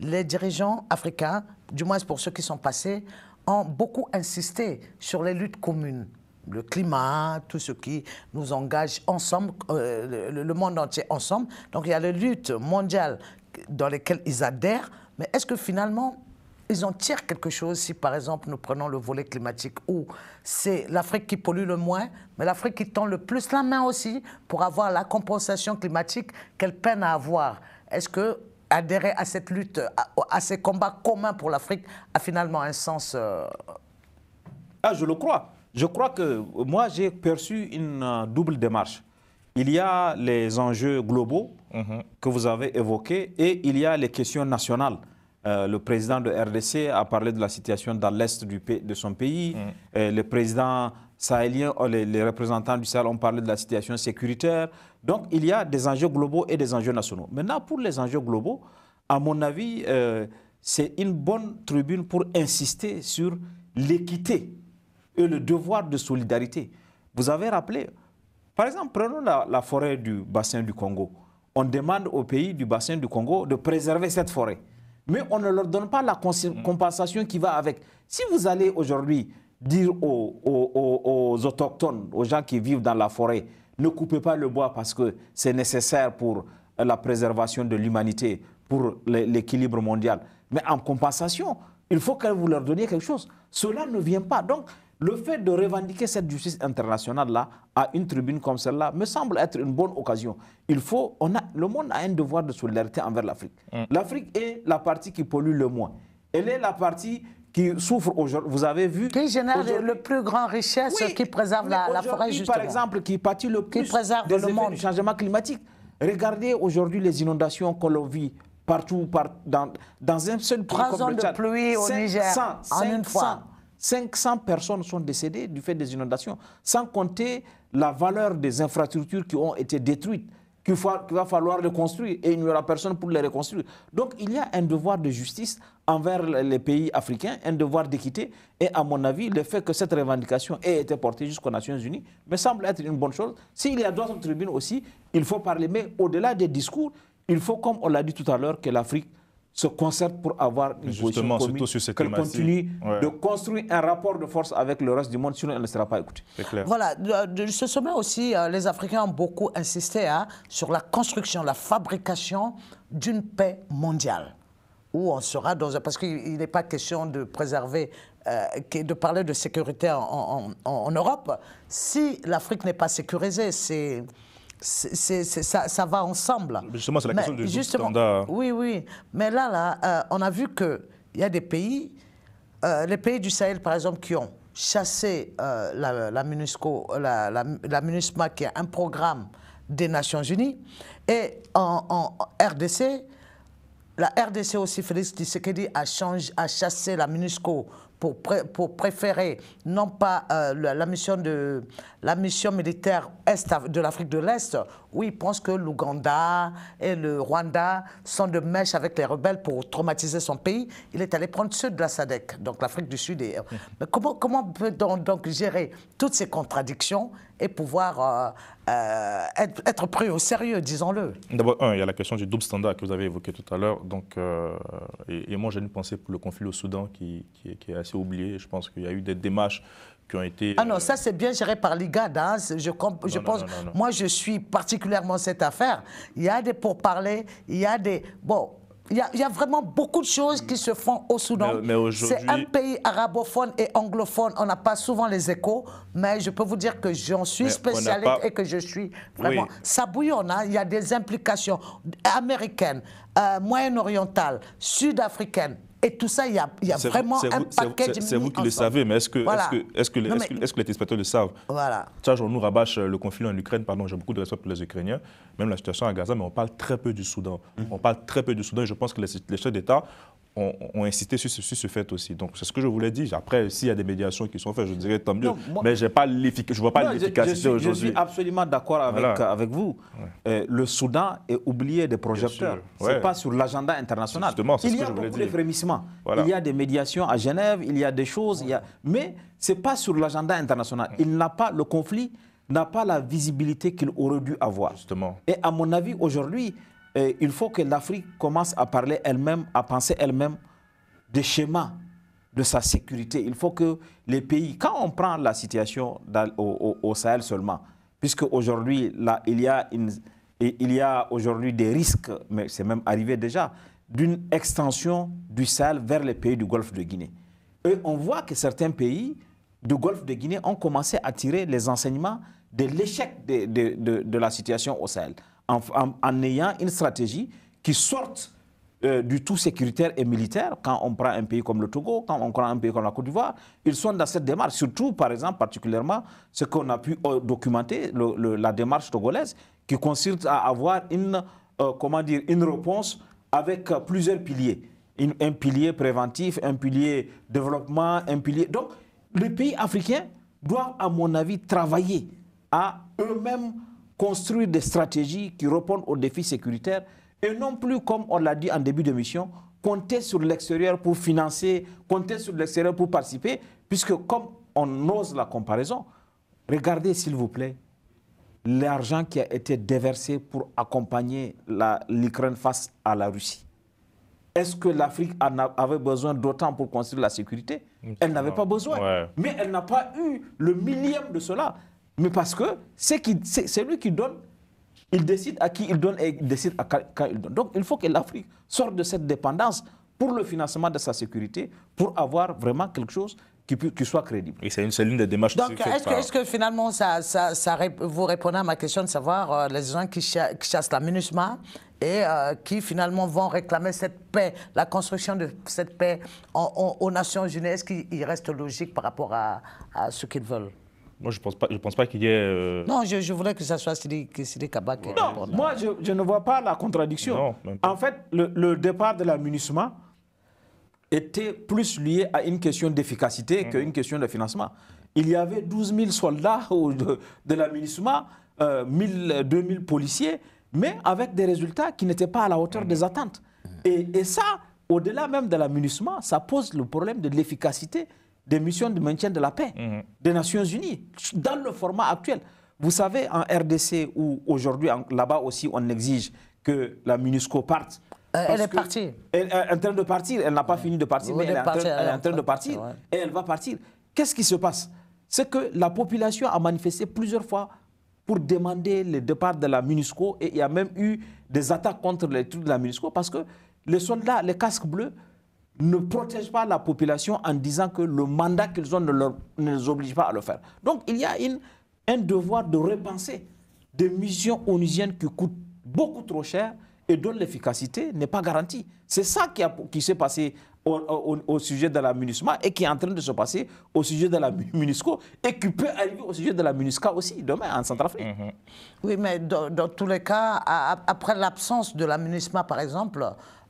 les dirigeants africains, du moins pour ceux qui sont passés, ont beaucoup insisté sur les luttes communes le climat, tout ce qui nous engage ensemble, euh, le, monde entier ensemble. Donc il y a les luttes mondiales dans lesquelles ils adhèrent, mais est-ce que finalement ils en tirent quelque chose si par exemple nous prenons le volet climatique où c'est l'Afrique qui pollue le moins, mais l'Afrique qui tend le plus la main aussi pour avoir la compensation climatique qu'elle peine à avoir Est-ce que adhérer à cette lutte, à, ces combats communs pour l'Afrique, a finalement un sens. Euh, ah, je le crois. Je crois que moi, j'ai perçu une euh, double démarche. Il y a les enjeux globaux mhm. que vous avez évoqués et il y a les questions nationales. Euh, le président de RDC a parlé de la situation dans l'est de son pays. Mhm. le président Oh, les, les, représentants du Sahel ont parlé de la situation sécuritaire. Donc, il y a des enjeux globaux et des enjeux nationaux. Maintenant, pour les enjeux globaux, à mon avis, euh, c'est une bonne tribune pour insister sur l'équité et le devoir de solidarité. Vous avez rappelé, par exemple, prenons la, la forêt du bassin du Congo. On demande aux pays du bassin du Congo de préserver cette forêt. Mais on ne leur donne pas la mm. compensation qui va avec. Si vous allez aujourd'hui dire aux, aux, aux, autochtones, aux gens qui vivent dans la forêt, ne coupez pas le bois parce que c'est nécessaire pour la préservation de l'humanité, pour l'équilibre mondial. Mais en compensation, il faut que vous leur donniez quelque chose. Cela ne vient pas. Donc, le fait de revendiquer cette justice internationale-là à une tribune comme celle-là me semble être une bonne occasion. Il faut, on a, le monde a un devoir de solidarité envers l'Afrique. Mm. L'Afrique est la partie qui pollue le moins. Elle est la partie qui souffrent aujourd'hui. Vous avez vu Qui génère le plus grand richesse, qui préserve la, la, forêt, justement. par exemple, qui pâtit le plus le monde. du changement climatique. Regardez aujourd'hui les inondations qu'on vit partout, dans, dans, un seul Trois zones de pluie au Niger, en une fois. 500 personnes sont décédées du fait des inondations, sans compter la valeur des infrastructures qui ont été détruites qu'il va falloir les construire et il n'y aura personne pour les reconstruire. Donc il y a un devoir de justice envers les pays africains, un devoir d'équité et à mon avis, le fait que cette revendication ait été portée jusqu'aux Nations Unies me semble être une bonne chose. S'il y a droit d'autres tribunes aussi, il faut parler, mais au-delà des discours, il faut, comme on l'a dit tout à l'heure, que l'Afrique se concertent pour avoir une Justement, surtout commune, sur qu'elles de construire un rapport de force avec le reste du monde, sinon elle ne sera pas écoutée. Voilà, de, ce sommet aussi, euh, les Africains ont beaucoup insisté hein, sur la construction, la fabrication d'une paix mondiale où on sera dans un... Parce qu'il n'est pas question de préserver, euh, de parler de sécurité en, en Europe. Si l'Afrique n'est pas sécurisée, c'est ça, va ensemble. Justement, c'est la question du standard. Oui, oui. Mais là, là euh, on a vu qu'il y a des pays, euh, les pays du Sahel, par exemple, qui ont chassé la, euh, MINUSCO, la, la, MINUSMA, qui est un programme des Nations Unies, et en, RDC, la RDC aussi, Félix Tshisekedi a, a chassé la MINUSCO pour, préférer non pas euh, la, la, mission de, la mission militaire est de l'Afrique de l'Est oui, il pense que l'Ouganda et le Rwanda sont de mèche avec les rebelles pour traumatiser son pays. Il est allé prendre ceux de la SADC, donc l'Afrique du Sud. Euh, mm. Mais comment, comment peut-on donc gérer toutes ces contradictions et pouvoir euh, euh, être, pris au sérieux, disons-le D'abord, il y a la question du double standard que vous avez évoqué tout à l'heure. Donc, et, moi, j'ai une pensée pour le conflit au Soudan qui, qui est assez oublié. Je pense qu'il y a eu des démarches qui ont été... Ah non, ça c'est bien géré par l'IGAD. Je, pense, moi je suis particulièrement cette affaire. Il y a des pourparlers, il y a des... Bon, il y, a, vraiment beaucoup de choses qui se font au Soudan. C'est un pays arabophone et anglophone. On n'a pas souvent les échos, mais je peux vous dire que j'en suis spécialiste et que je suis vraiment. Ça bouillonne. Hein. Il y a des implications américaines, euh, moyen-orientales, sud-africaines, et tout ça, il y a, y a vraiment un paquet C'est vous qui le savez, mais est-ce que, les téléspectateurs le savent Voilà. Tiens, on nous rabâche euh, le conflit en Ukraine, pardon, j'ai beaucoup de respect pour les Ukrainiens, même la situation à Gaza, mais on parle très peu du Soudan. Mm. On parle très peu du Soudan et je pense que les, les chefs d'État ont, ont, insisté sur, ce fait aussi. Donc, c'est ce que je voulais dire. Après, s'il y a des médiations qui sont faites, je dirais tant mieux. mais j'ai je ne vois pas l'efficacité aujourd'hui. Je suis absolument d'accord avec, avec vous. Euh, le Soudan est oublié des projecteurs. Ce n'est pas sur l'agenda international. Justement, c'est ce que je voulais dire. Il y a frémissements. Il y a des médiations à Genève, il y a des choses. Il y a... Mais ce n'est pas sur l'agenda international. Il n'a pas le conflit n'a pas la visibilité qu'il aurait dû avoir. Justement. Et à mon avis, aujourd'hui, il faut que l'Afrique commence à parler elle-même, à penser elle-même des schémas de sa sécurité. Il faut que les pays, quand on prend la situation au, Sahel seulement, puisque aujourd'hui, il y a, aujourd'hui des risques, mais c'est même arrivé déjà, d'une extension du Sahel vers les pays du Golfe de Guinée. Et on voit que certains pays du Golfe de Guinée ont commencé à tirer les enseignements de l'échec de la situation au Sahel en, ayant une stratégie qui sorte euh, du tout sécuritaire et militaire, quand on prend un pays comme le Togo, quand on prend un pays comme la Côte d'Ivoire, ils sont dans cette démarche. Surtout, par exemple, particulièrement, ce qu'on a pu euh, documenter, la démarche togolaise, qui consiste à avoir une, euh, comment dire, une réponse avec plusieurs piliers. un pilier préventif, un pilier développement, un pilier... Donc, les pays africains doivent, à mon avis, travailler à eux-mêmes construire des stratégies qui répondent aux défis sécuritaires et non plus, comme on l'a dit en début de mission, compter sur l'extérieur pour financer, compter sur l'extérieur pour participer, puisque comme on ose la comparaison, regardez s'il vous plaît l'argent qui a été déversé pour accompagner l'Ukraine face à la Russie. Est-ce que l'Afrique avait besoin d'autant pour construire la sécurité Elle n'avait pas besoin. Mais elle n'a pas eu le millième de cela. Mais parce que c'est lui qui donne, il décide à qui il donne et il décide à quand il donne. Donc il faut que l'Afrique sorte de cette dépendance pour le financement de sa sécurité, pour avoir vraiment quelque chose qui, soit crédible. Et c'est une seule ligne de démarche. Donc est-ce que, finalement, ça, vous répond à ma question de savoir euh, les gens qui, chassent la MINUSMA et euh, qui finalement vont réclamer cette paix, la construction de cette paix aux Nations Unies, est-ce qu'il reste logique par rapport à ce qu'ils veulent moi, je ne pense pas, je pense pas qu'il y ait... Euh, non, je, voudrais que ça soit Sidi Kaba Non, moi, je, ne vois pas la contradiction. En fait, le, départ de l'amunissement était plus lié à une question d'efficacité qu'à mm. qu'une question de financement. Il y avait 12 000 soldats de, de l'amunissement, euh, 2 000 policiers, mais avec des résultats qui n'étaient pas à la hauteur mm. des attentes. Mm. Et, et ça, au-delà même de l'amunissement, ça pose le problème de l'efficacité des missions de maintien de la paix mhm. des Nations Unies dans le format actuel. Vous savez, en RDC, où aujourd'hui, là-bas aussi, on exige que la MINUSCO parte. Euh, elle est partie. Elle est en train de partir. Elle n'a pas fini de partir, mais elle est, en train, de partir. Et elle va partir. Qu'est-ce qui se passe C'est que la population a manifesté plusieurs fois pour demander le départ de la MINUSCO. Et il y a même eu des attaques contre les troupes de la MINUSCO parce que les soldats, les casques bleus, ne protègent pas la population en disant que le mandat qu'ils ont ne, les oblige pas à le faire. Donc il y a une, un devoir de repenser des missions onusiennes qui coûtent beaucoup trop cher et dont l'efficacité n'est pas garantie. C'est ça qui, qui s'est passé au, sujet de la MINUSMA et qui est en train de se passer au sujet de la MINUSCO et qui peut arriver au sujet de la MINUSCA aussi demain en Centrafrique. Mm-hmm. Oui, mais dans, dans, tous les cas, après l'absence de la MINUSMA, par exemple,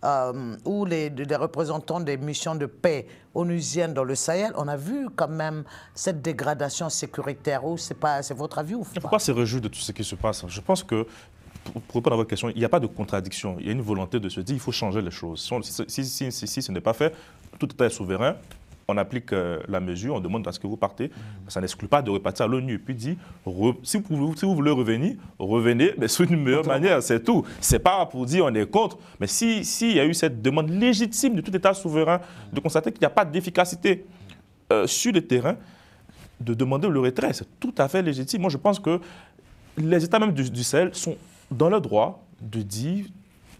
euh, ou les, représentants des missions de paix onusiennes dans le Sahel, on a vu quand même cette dégradation sécuritaire. C'est votre avis ou pas Pourquoi se réjouir de tout ce qui se passe Je pense que pour répondre à votre question, il n'y a pas de contradiction. Il y a une volonté de se dire il faut changer les choses. Si, si, si, si ce n'est pas fait, tout État est souverain, on applique euh, la mesure, on demande à ce que vous partez. Mm. Ça n'exclut pas de repartir à l'ONU. Puis dit, si, vous, voulez revenir, revenez, mais sous une meilleure manière, c'est tout. C'est pas pour dire on est contre, mais s'il y a eu cette demande légitime de tout État souverain mm. de constater qu'il n'y a pas d'efficacité euh, sur le terrain, de demander le retrait, c'est tout à fait légitime. Moi, je pense que les États même du, du Sahel sont dans le droit de dire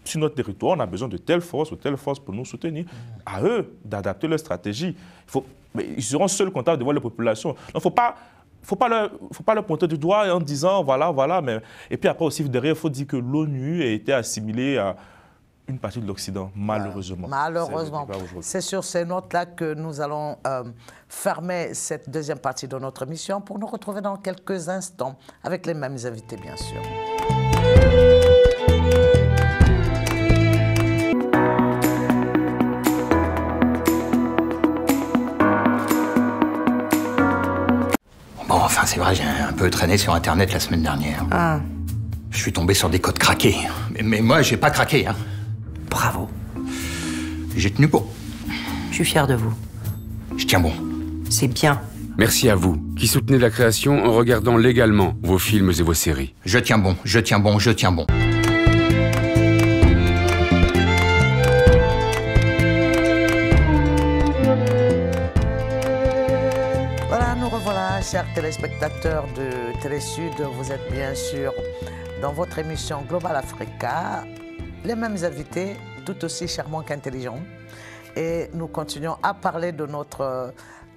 sur notre territoire, on a besoin de telle force ou telle force pour nous soutenir. À eux d'adapter leur stratégie. Il faut, mais ils seront seuls comptables devant les populations. il ne faut pas faut pas faut pas leur pointer du doigt en disant voilà, voilà. Mais... Et puis après aussi, derrière, il faut dire que l'ONU a été assimilée à une partie de l'Occident, malheureusement. Malheureusement. C'est sur ces notes-là que nous allons euh, fermer cette deuxième partie de notre mission pour nous retrouver dans quelques instants avec les mêmes invités, bien sûr. c'est vrai, j'ai un peu traîné sur Internet la semaine dernière. Ah. Je suis tombé sur des codes craqués. Mais, moi, j'ai pas craqué. Hein. Bravo. J'ai tenu bon. Je suis fier de vous. Je tiens bon. C'est bien. Merci à vous, qui soutenez la création en regardant légalement vos films et vos séries. Je tiens bon, je tiens bon, je tiens bon. chers téléspectateurs de Télésud, vous êtes bien sûr dans votre émission Global Africa, les mêmes invités, tout aussi charmants qu'intelligents. Et nous continuons à parler de notre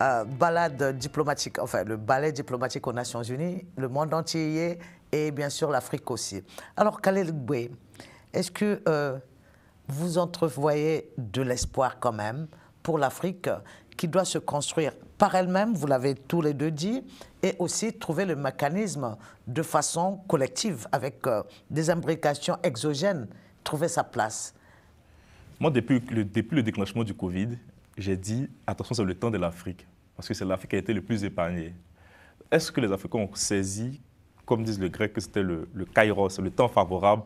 euh, balade diplomatique, enfin le ballet diplomatique aux Nations Unies, le monde entier et bien sûr l'Afrique aussi. Alors Khalil est-ce que euh, vous entrevoyez de l'espoir quand même pour l'Afrique qui doit se construire par elle-même, vous l'avez tous les deux dit, et aussi trouver le mécanisme de façon collective, avec euh, des imbrications exogènes, trouver sa place. Moi, depuis le, depuis le déclenchement du Covid, j'ai dit, attention, c'est le temps de l'Afrique, parce que c'est l'Afrique qui a été le plus épargnée. Est-ce que les Africains ont saisi, comme disent les Grecs, que c'était le, le kairos, le temps favorable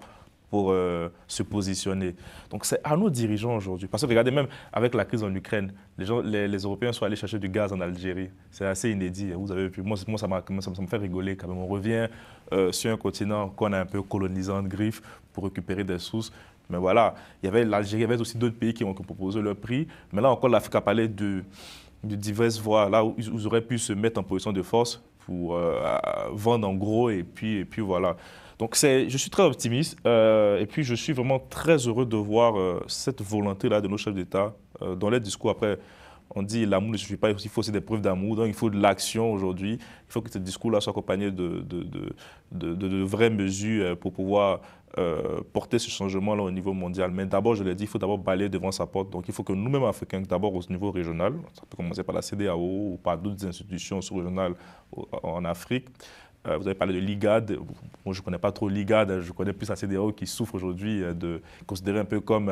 pour euh, se positionner. Donc c'est à nos dirigeants aujourd'hui. Parce que regardez, même avec la crise en Ukraine, les, gens, les, Européens sont allés chercher du gaz en Algérie. C'est assez inédit. Hein, vous avez vu, moi, ça, me fait rigoler quand même. On revient euh, sur un continent qu'on a un peu colonisant de griffes pour récupérer des sources. Mais voilà, il y avait l'Algérie, il y avait aussi d'autres pays qui ont proposé leur prix. Mais là encore, l'Afrique a parlé de, de diverses voies, là où ils auraient pu se mettre en position de force pour euh, vendre en gros et puis, et puis voilà. Donc je suis très optimiste euh, et puis je suis vraiment très heureux de voir euh, cette volonté-là de nos chefs d'État euh, dans les discours. Après, on dit l'amour ne suffit pas, il faut aussi des preuves d'amour, donc il faut de l'action aujourd'hui. Il faut que ce discours-là soit accompagné de, de, de, vraies mesures pour pouvoir porter ce changement-là au niveau mondial. Mais d'abord, je l'ai dit, il faut d'abord balayer devant sa porte. Donc il faut que nous-mêmes, Africains, d'abord au niveau régional, ça peut commencer par la CDAO ou par d'autres institutions sous-régionales en Afrique, euh, vous avez parlé de l'IGAD. Moi, je ne connais pas trop l'IGAD. Je connais plus la CDAO qui souffre aujourd'hui euh, de considérer un peu comme.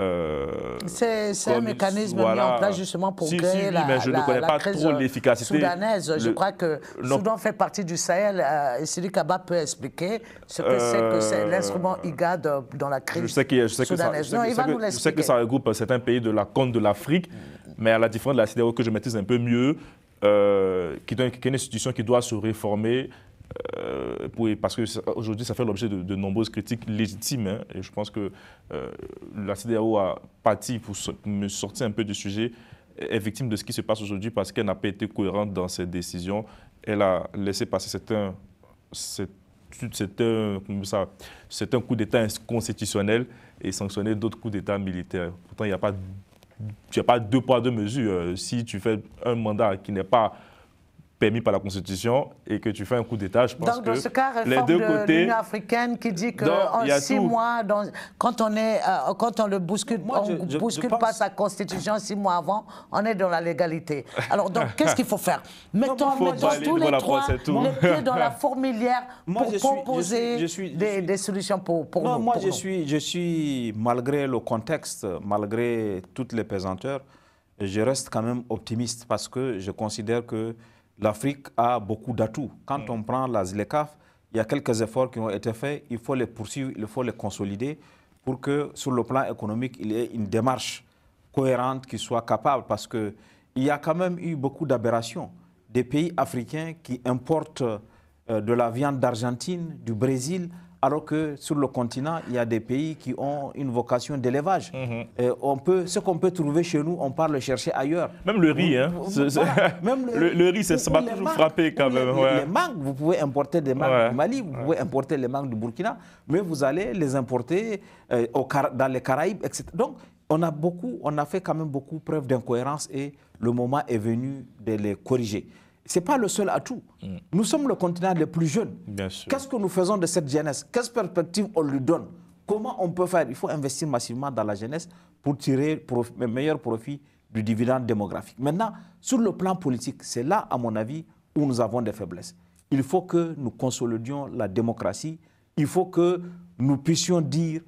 Euh, c'est un mécanisme mis en place justement pour créer la, mais je ne connais pas crise trop l'efficacité soudanaise. je crois que le Soudan fait partie du Sahel. Euh, et Sidi Kaba peut expliquer ce que c'est que c'est l'instrument IGAD dans la crise je sais que, je sais soudanaise. ça, je que, nous l'expliquer. Je sais que ça regroupe certains pays de la côte de l'Afrique, mais à la différence de la CDAO que je maîtrise un peu mieux, euh, qui, est une institution qui doit se réformer, euh, pour, parce qu'aujourd'hui, ça fait l'objet de, nombreuses critiques légitimes. Hein, et je pense que euh, la CDAO a pâti, pour me sortir un peu du sujet, est victime de ce qui se passe aujourd'hui parce qu'elle n'a pas été cohérente dans ses décisions. Elle a laissé passer certains, un ça, un coups d'État constitutionnel et sanctionné d'autres coups d'État militaires. Pourtant, il n'y a pas tu n'as pas deux poids, deux mesures. Euh, si tu fais un mandat qui n'est pas permis par la Constitution et que tu fais un coup d'État, je pense Donc, dans ce cas, les deux de l'Union africaine qui dit que en six mois, quand on est, euh, quand on le bouscule, on bouscule pas sa Constitution six mois avant, on est dans la légalité. Alors donc, qu'est-ce qu'il faut faire Mettons, tous les trois pieds dans la fourmilière pour proposer des, solutions pour, pour non, nous, moi, je, Suis, je suis, malgré le contexte, malgré toutes les pesanteurs, je reste quand même optimiste parce que je considère que l'Afrique a beaucoup d'atouts. Quand on prend la ZLECAF, il y a quelques efforts qui ont été faits, il faut les poursuivre, il faut les consolider pour que sur le plan économique, il y ait une démarche cohérente qui soit capable, parce qu'il y a quand même eu beaucoup d'aberrations. Des pays africains qui importent euh, de la viande d'Argentine, du Brésil, alors que sur le continent, il y a des pays qui ont une vocation d'élevage. Mhm. Euh, on peut, ce qu'on peut trouver chez nous, on part le chercher ailleurs. Même le riz, hein. le, le, riz, ça m'a toujours frappé quand même. Les, les, mangues, vous pouvez importer des mangues du Mali, vous pouvez importer les mangues du Burkina, mais vous allez les importer euh, dans les Caraïbes, etc. Donc, on a beaucoup, on a fait quand même beaucoup preuve d'incohérence et le moment est venu de les corriger. Ce n'est pas le seul atout. Mm. Nous sommes le continent le plus jeune. Qu'est-ce que nous faisons de cette jeunesse Quelles perspectives on lui donne Comment on peut faire Il faut investir massivement dans la jeunesse pour tirer le meilleur profit du dividende démographique. Maintenant, sur le plan politique, c'est là, à mon avis, où nous avons des faiblesses. Il faut que nous consolidions la démocratie. Il faut que nous puissions dire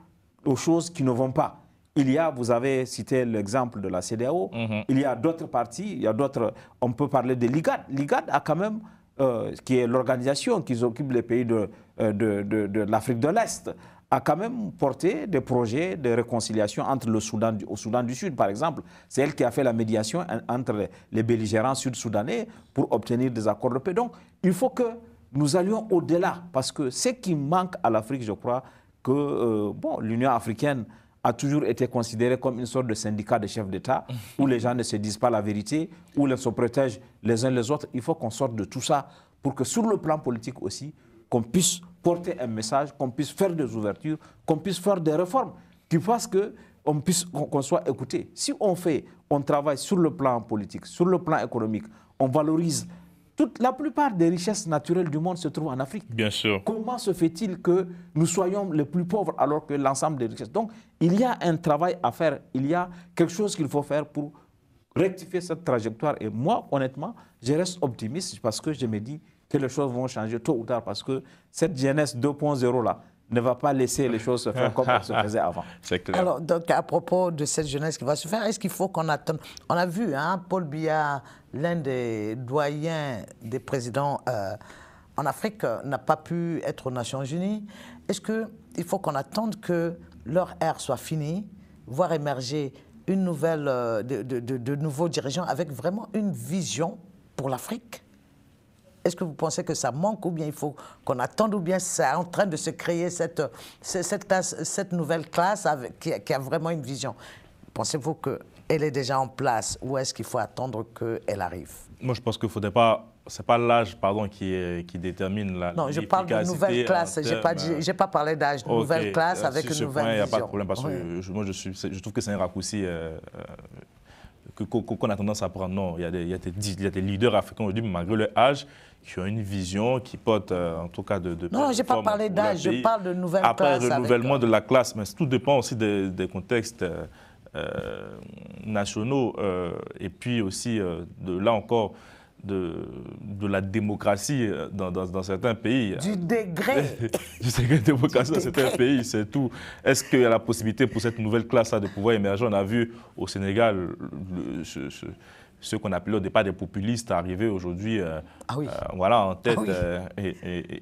aux choses qui ne vont pas. Il y a, vous avez cité l'exemple de la CDAO, mhm. il y a d'autres parties, il y a d'autres, on peut parler de l'IGAD. L'IGAD a quand même, euh, qui est l'organisation qui occupe les pays euh, de, de l'Afrique de, l'Est, a quand même porté des projets de réconciliation entre le Soudan, au Soudan du Sud, par exemple. C'est elle qui a fait la médiation entre les belligérants sud-soudanais pour obtenir des accords de paix. Donc, il faut que nous allions au-delà, parce que ce qui manque à l'Afrique, je crois, que euh, bon, l'Union africaine a toujours été considéré comme une sorte de syndicat de chefs d'État où les gens ne se disent pas la vérité, où les se protègent les uns les autres. Il faut qu'on sorte de tout ça pour que sur le plan politique aussi, qu'on puisse porter un message, qu'on puisse faire des ouvertures, qu'on puisse faire des réformes qui fassent que on puisse qu'on soit écouté. Si on fait, on travaille sur le plan politique, sur le plan économique, on valorise toute, la plupart des richesses naturelles du monde se trouvent en Afrique. Bien sûr. Comment se fait-il que nous soyons les plus pauvres alors que l'ensemble des richesses Donc, il y a un travail à faire, il y a quelque chose qu'il faut faire pour rectifier cette trajectoire. Et moi, honnêtement, je reste optimiste parce que je me dis que les choses vont changer tôt ou tard parce que cette jeunesse 2.0 là, ne va pas laisser les choses se faire comme elles se faisaient avant. C'est clair. Alors, donc, à propos de cette jeunesse qui va se faire, est-ce qu'il faut qu'on attende On a vu, hein, Paul Biya, l'un des doyens des présidents euh, en Afrique, euh, n'a pas pu être aux Nations Unies. Est-ce qu'il faut qu'on attende que leur ère soit finie, voir émerger une nouvelle, euh, de nouveaux dirigeants avec vraiment une vision pour l'Afrique est-ce que vous pensez que ça manque ou bien il faut qu'on attende ou bien c'est en train de se créer cette, cette, cette nouvelle classe avec, qui, a vraiment une vision Pensez-vous qu'elle est déjà en place ou est-ce qu'il faut attendre qu'elle arrive Moi, je pense qu'il ne faudrait pas c'est pas l'âge pardon qui, qui détermine la Non, je parle de nouvelle classe, j'ai pas pas parlé d'âge, euh, Une nouvelle classe avec une nouvelle point, vision. Il n'y a pas de problème parce que je, moi je, suis, je trouve que c'est un raccourci euh, euh, qu'on a tendance à prendre. Non, il y a des, leaders africains aujourd'hui, malgré leur âge, qui ont une vision, qui portent euh, en tout cas de... non, je n'ai pas parlé d'âge, je parle de nouvelle Après, classe. renouvellement euh, de la classe, mais tout dépend aussi des, contextes euh, nationaux et puis aussi, de là encore, de, de la démocratie euh, dans, certains pays. Du degré. du degré de démocratie dans certains pays, c'est tout. Est-ce qu'il y a la possibilité pour cette nouvelle classe de pouvoir émerger On a vu au Sénégal ceux qu'on appelait au départ des populistes arrivés aujourd'hui euh, ah euh, voilà, en tête, ah euh,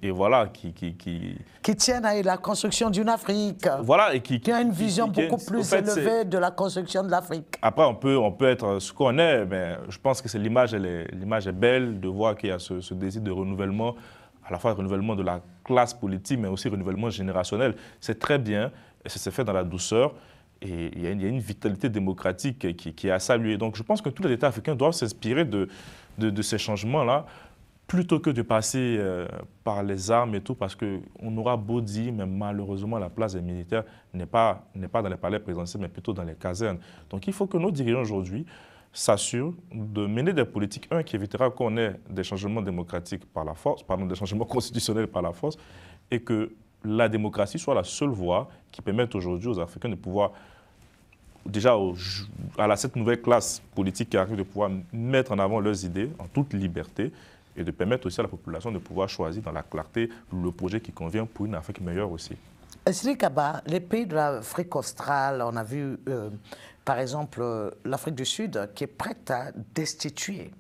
et, voilà, qui qui, qui, qui... tiennent à la construction d'une Afrique. Voilà, et qui... Qui a une vision beaucoup plus élevée de la construction de l'Afrique. Après, on peut, on peut être ce qu'on est, mais je pense que c'est l'image, l'image est belle de voir qu'il y a ce, désir de renouvellement, à la fois renouvellement de la classe politique, mais aussi renouvellement générationnel. C'est très bien, et ça s'est fait dans la douceur et il y, a une, vitalité démocratique qui, est à saluer. Donc je pense que tous les États africains doivent s'inspirer de, de, ces changements-là plutôt que de passer euh, par les armes et tout, parce qu'on aura beau dire, mais malheureusement, la place des militaires n'est pas, pas dans les palais présidentiels, mais plutôt dans les casernes. Donc il faut que nos dirigeants aujourd'hui s'assurent de mener des politiques, un, qui évitera qu'on ait des changements démocratiques par la force, pardon, des changements constitutionnels par la force, et que la démocratie soit la seule voie qui permette aujourd'hui aux Africains de pouvoir déjà à la, cette nouvelle classe politique qui arrive de pouvoir mettre en avant leurs idées en toute liberté et de permettre aussi à la population de pouvoir choisir dans la clarté le projet qui convient pour une Afrique meilleure aussi. Kaba, les pays de l'Afrique australe, on a vu euh, par exemple euh, l'Afrique du Sud qui est prête à destituer,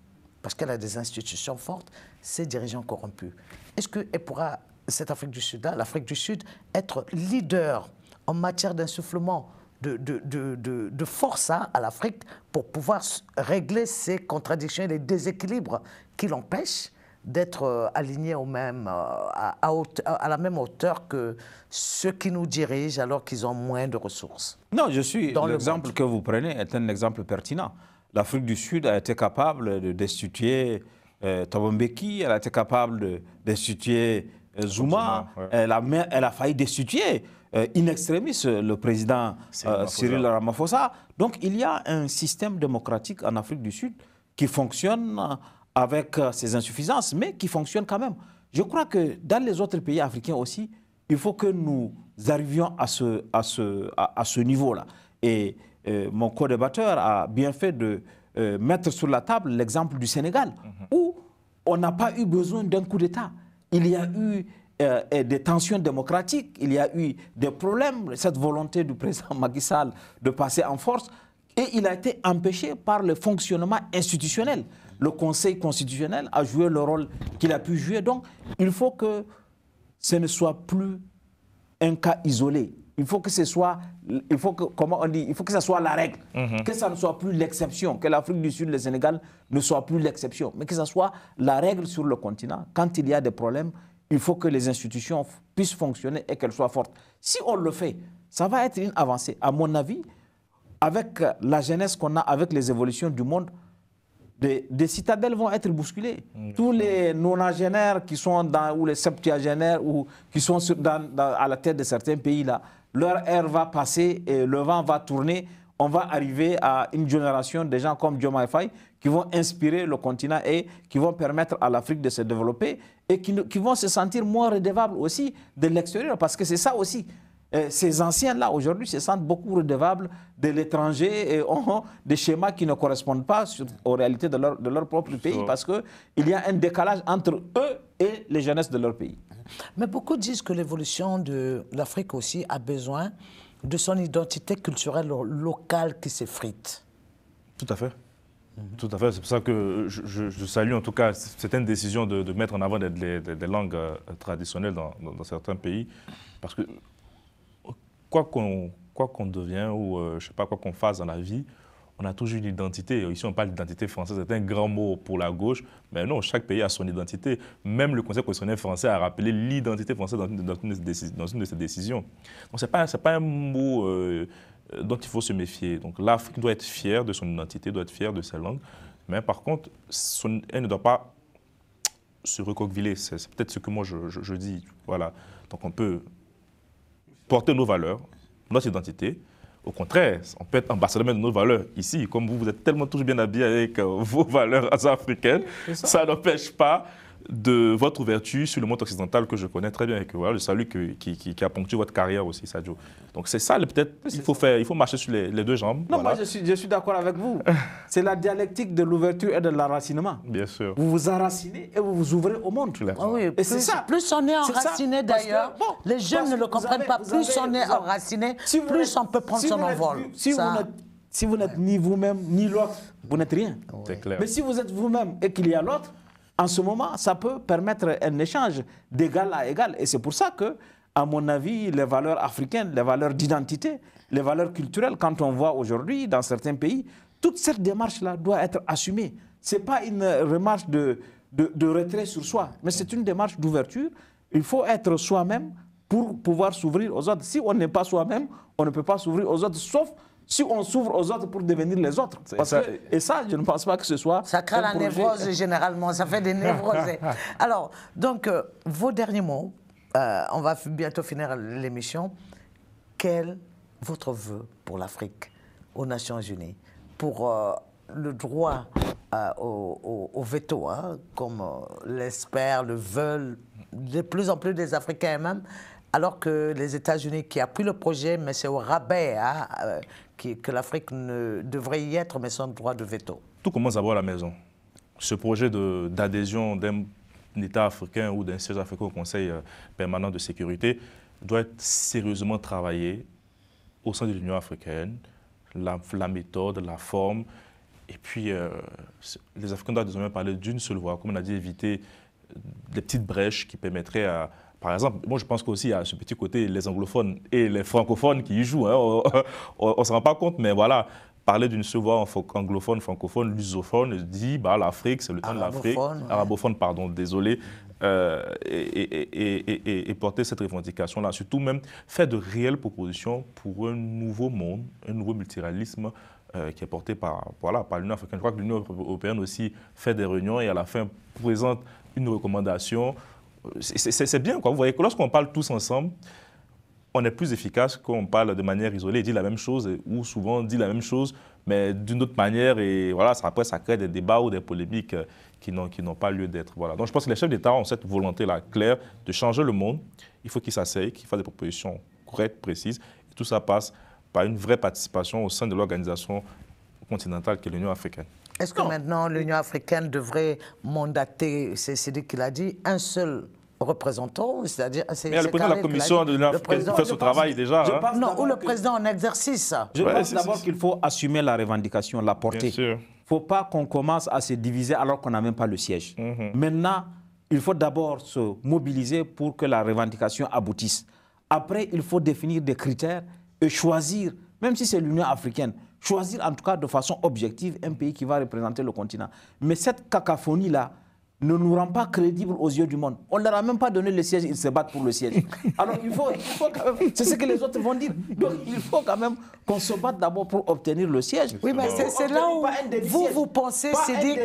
parce qu'elle a des institutions fortes, ses dirigeants corrompus. Est-ce qu'elle pourra, cette Afrique du sud l'Afrique du Sud, être leader en matière d'insufflement de, de, de, de force hein, à l'Afrique pour pouvoir régler ces contradictions et les déséquilibres qui l'empêchent d'être euh, aligné au même, euh, à, à, la même hauteur que ceux qui nous dirigent alors qu'ils ont moins de ressources. Non, je suis. L'exemple que vous prenez est un exemple pertinent. L'Afrique du Sud a été capable de destituer euh, elle a été capable de destituer euh, Zuma, elle, a, elle a failli destituer euh, in extremis euh, le président euh, Cyril Ramaphosa. Donc il y a un système démocratique en Afrique du Sud qui fonctionne avec ses insuffisances, mais qui fonctionne quand même. Je crois que dans les autres pays africains aussi, il faut que nous arrivions à ce, à ce, à, ce niveau-là. Et mon co-débatteur a bien fait de mettre sur la table l'exemple du Sénégal, mhm. où on n'a pas eu besoin d'un coup d'État. Il y a eu euh, et des tensions démocratiques, il y a eu des problèmes, cette volonté du président Macky Sall de passer en force, et il a été empêché par le fonctionnement institutionnel. Le Conseil constitutionnel a joué le rôle qu'il a pu jouer. Donc, il faut que ce ne soit plus un cas isolé. Il faut que ce soit, il faut que, comment on dit, il faut que ça soit la règle, mhm. que ça ne soit plus l'exception, que l'Afrique du Sud, le Sénégal ne soit plus l'exception, mais que ça soit la règle sur le continent. Quand il y a des problèmes, il faut que les institutions puissent fonctionner et qu'elles soient fortes. Si on le fait, ça va être une avancée. À mon avis, avec euh, la jeunesse qu'on a, avec les évolutions du monde, des, des citadelles vont être bousculées. Mm. Tous les nonagénaires qui sont dans, ou les septuagénaires ou qui sont à la tête de certains pays, là, leur air va passer et le vent va tourner. On va arriver à une génération de gens comme Joe Faye qui vont inspirer le continent et qui vont permettre à l'Afrique de se développer et qui, qui, vont se sentir moins redevables aussi de l'extérieur, parce que c'est ça aussi. Euh, ces anciens-là, aujourd'hui, se sentent beaucoup redevables de l'étranger et ont des schémas qui ne correspondent pas aux réalités de leur, de leur propre pays, parce parce qu'il y a un décalage entre eux et les jeunesses de leur pays. Mais beaucoup disent que l'évolution de l'Afrique aussi a besoin de son identité culturelle locale qui s'effrite. Tout à fait. Mhm. Tout à fait. C'est pour ça que je, salue en tout cas certaines décisions de, de mettre en avant des, langues euh, traditionnelles dans, certains pays. Parce que quoi qu'on qu devient ou euh, je sais pas quoi qu'on fasse dans la vie, on a toujours une identité. Ici, on parle d'identité française, c'est un grand mot pour la gauche, mais non, chaque pays a son identité. Même le Conseil constitutionnel français a rappelé l'identité française dans une, de ses décisions. Donc, ce n'est pas, pas, un mot euh, euh, dont il faut se méfier. Donc l'Afrique doit être fière de son identité, doit être fière de sa langue, mais par contre, elle ne doit pas se recoqueviller. C'est peut-être ce que moi je, dis. Voilà. Donc on peut porter nos valeurs, notre identité. Au contraire, on peut être ambassadeur de nos valeurs ici. Comme vous, vous êtes tellement tous bien habillés avec euh, vos valeurs africaines, ça n'empêche pas de votre ouverture sur le monde occidental que je connais très bien et que voilà, le salut qui, a ponctué votre carrière aussi, Sadio. Donc c'est ça, peut-être, il faut, faire, il faut marcher sur les, deux jambes. Non, moi je suis, d'accord avec vous. c'est la dialectique de l'ouverture et de l'enracinement. Bien sûr. Vous vous enracinez et vous vous ouvrez au monde. Ah oui, et c'est ça. Plus on est enraciné d'ailleurs, les jeunes ne le comprennent pas, plus on est enraciné, plus on peut prendre son envol. Si vous n'êtes ni vous-même ni l'autre, vous n'êtes rien. Clair. Mais si vous êtes vous-même et qu'il y a l'autre, en ce moment, ça peut permettre un échange d'égal à égal. Et c'est pour ça que, à mon avis, les valeurs africaines, les valeurs d'identité, les valeurs culturelles, quand on voit aujourd'hui dans certains pays, toute cette démarche-là doit être assumée. Ce n'est pas une démarche de, de, de, retrait sur soi, mais c'est une démarche d'ouverture. Il faut être soi-même pour pouvoir s'ouvrir aux autres. Si on n'est pas soi-même, on ne peut pas s'ouvrir aux autres, sauf si on s'ouvre aux autres pour devenir les autres. et ça, je ne pense pas que ce soit. Ça crée la névrose généralement, ça fait des névroses. Alors, donc, euh, vos derniers mots, euh, on va bientôt finir l'émission. Quel votre vœu pour l'Afrique aux Nations Unies, pour euh, le droit au, veto, hein, comme l'espèrent, le veulent de plus en plus des Africains même, alors que les États-Unis, qui appuient pris le projet, mais c'est au rabais, hein, que l'Afrique devrait y être, mais sans droit de veto. Tout commence à à la maison. Ce projet d'adhésion d'un État africain ou d'un siège africain au Conseil euh, permanent de sécurité doit être sérieusement travaillé au sein de l'Union africaine, la, méthode, la forme. Et puis, euh, les Africains doivent désormais parler d'une seule voix, comme on a dit, éviter des petites brèches qui permettraient à, par exemple, moi je pense qu'aussi à ce petit côté, les anglophones et les francophones qui y jouent, hein. on ne se rend pas compte, mais voilà, parler d'une voix anglophone, francophone, lusophone, dit bah, l'Afrique, c'est le temps de l'Afrique, arabophone, pardon, désolé, euh, et, porter cette revendication-là. Surtout même faire de réelles propositions pour un nouveau monde, un nouveau multiralisme euh, qui est porté par, voilà, par l'Union africaine. Je crois que l'Union européenne aussi fait des réunions et à la fin présente une recommandation c'est bien, quoi. Vous voyez que lorsqu'on parle tous ensemble, on est plus efficace qu'on parle de manière isolée, dit la même chose, ou souvent dit la même chose, mais d'une autre manière, et voilà, ça, après, ça crée des débats ou des polémiques euh, qui n'ont pas lieu d'être. Voilà. Donc je pense que les chefs d'État ont cette volonté-là claire de changer le monde. Il faut qu'ils s'asseyent, qu'ils fassent des propositions correctes, précises, et tout ça passe par une vraie participation au sein de l'organisation continentale que l'Union africaine. Est-ce que maintenant l'Union africaine devrait mandater, c'est ce qu'il a dit, un seul représentant, c'est-à-dire... Mais le président la Commission de l'Union africaine fait son travail déjà. Hein. Non, ou le président en exercice. Je pense d'abord qu'il faut assumer la revendication, la porter. Il ne faut pas qu'on commence à se diviser alors qu'on n'a même pas le siège. Mhm. Maintenant, il faut d'abord se mobiliser pour que la revendication aboutisse. Après, il faut définir des critères et choisir, même si c'est l'Union africaine, choisir en tout cas de façon objective un pays qui va représenter le continent. Mais cette cacophonie-là ne nous rend pas crédibles aux yeux du monde. On ne leur a même pas donné le siège, ils se battent pour le siège. Alors il faut, il faut c'est ce que les autres vont dire. Donc il faut quand même qu'on se batte d'abord pour obtenir le siège. Oui, mais c'est là où vous, vous pensez, c'est dit...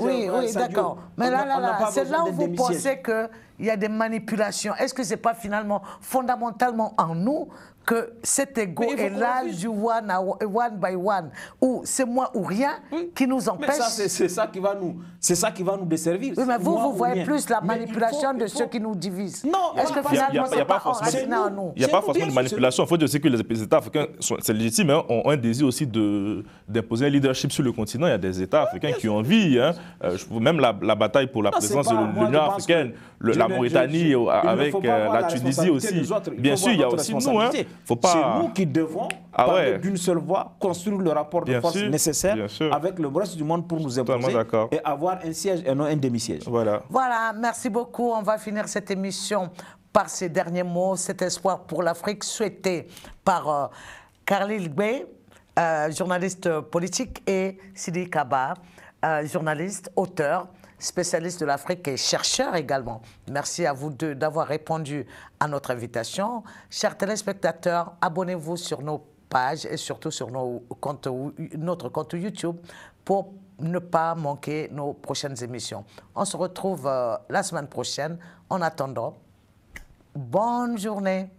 Oui, euh, oui, d'accord. Mais là, là, là, c'est là où vous pensez que il y a des manipulations. Est-ce que ce n'est pas finalement fondamentalement en nous que cet ego est là du one, one by one, ou c'est moi ou rien qui nous empêche. C'est ça qui va nous, c'est ça qui va nous desservir. mais vous, vous voyez plus la manipulation de ceux qui nous divisent. Non, est-ce que a, pas, forcément, nous Il n'y a pas forcément de manipulation. Il faut dire que les États africains, c'est légitime, hein. ont un désir aussi de d'imposer un leadership sur le continent. Il y a des États africains qui ont envie. Hein. Euh, même la, bataille pour la présence de l'Union africaine, la, avec la, Tunisie aussi. Bien sûr, il y a aussi nous. Hein. C'est nous qui devons, ah d'une seule voix, construire le rapport de force nécessaire avec le reste du monde pour nous imposer et avoir un siège et non un demi-siège. Voilà. voilà, merci beaucoup. On va finir cette émission par ces derniers mots, cet espoir pour l'Afrique souhaité par euh, euh journaliste politique, et Sidi Kaba, euh, journaliste, auteur spécialiste de l'Afrique et chercheur également. Merci à vous deux d'avoir répondu à notre invitation. Chers téléspectateurs, abonnez-vous sur nos pages et surtout sur notre compte YouTube pour ne pas manquer nos prochaines émissions. On se retrouve euh, la semaine prochaine. En attendant, bonne journée.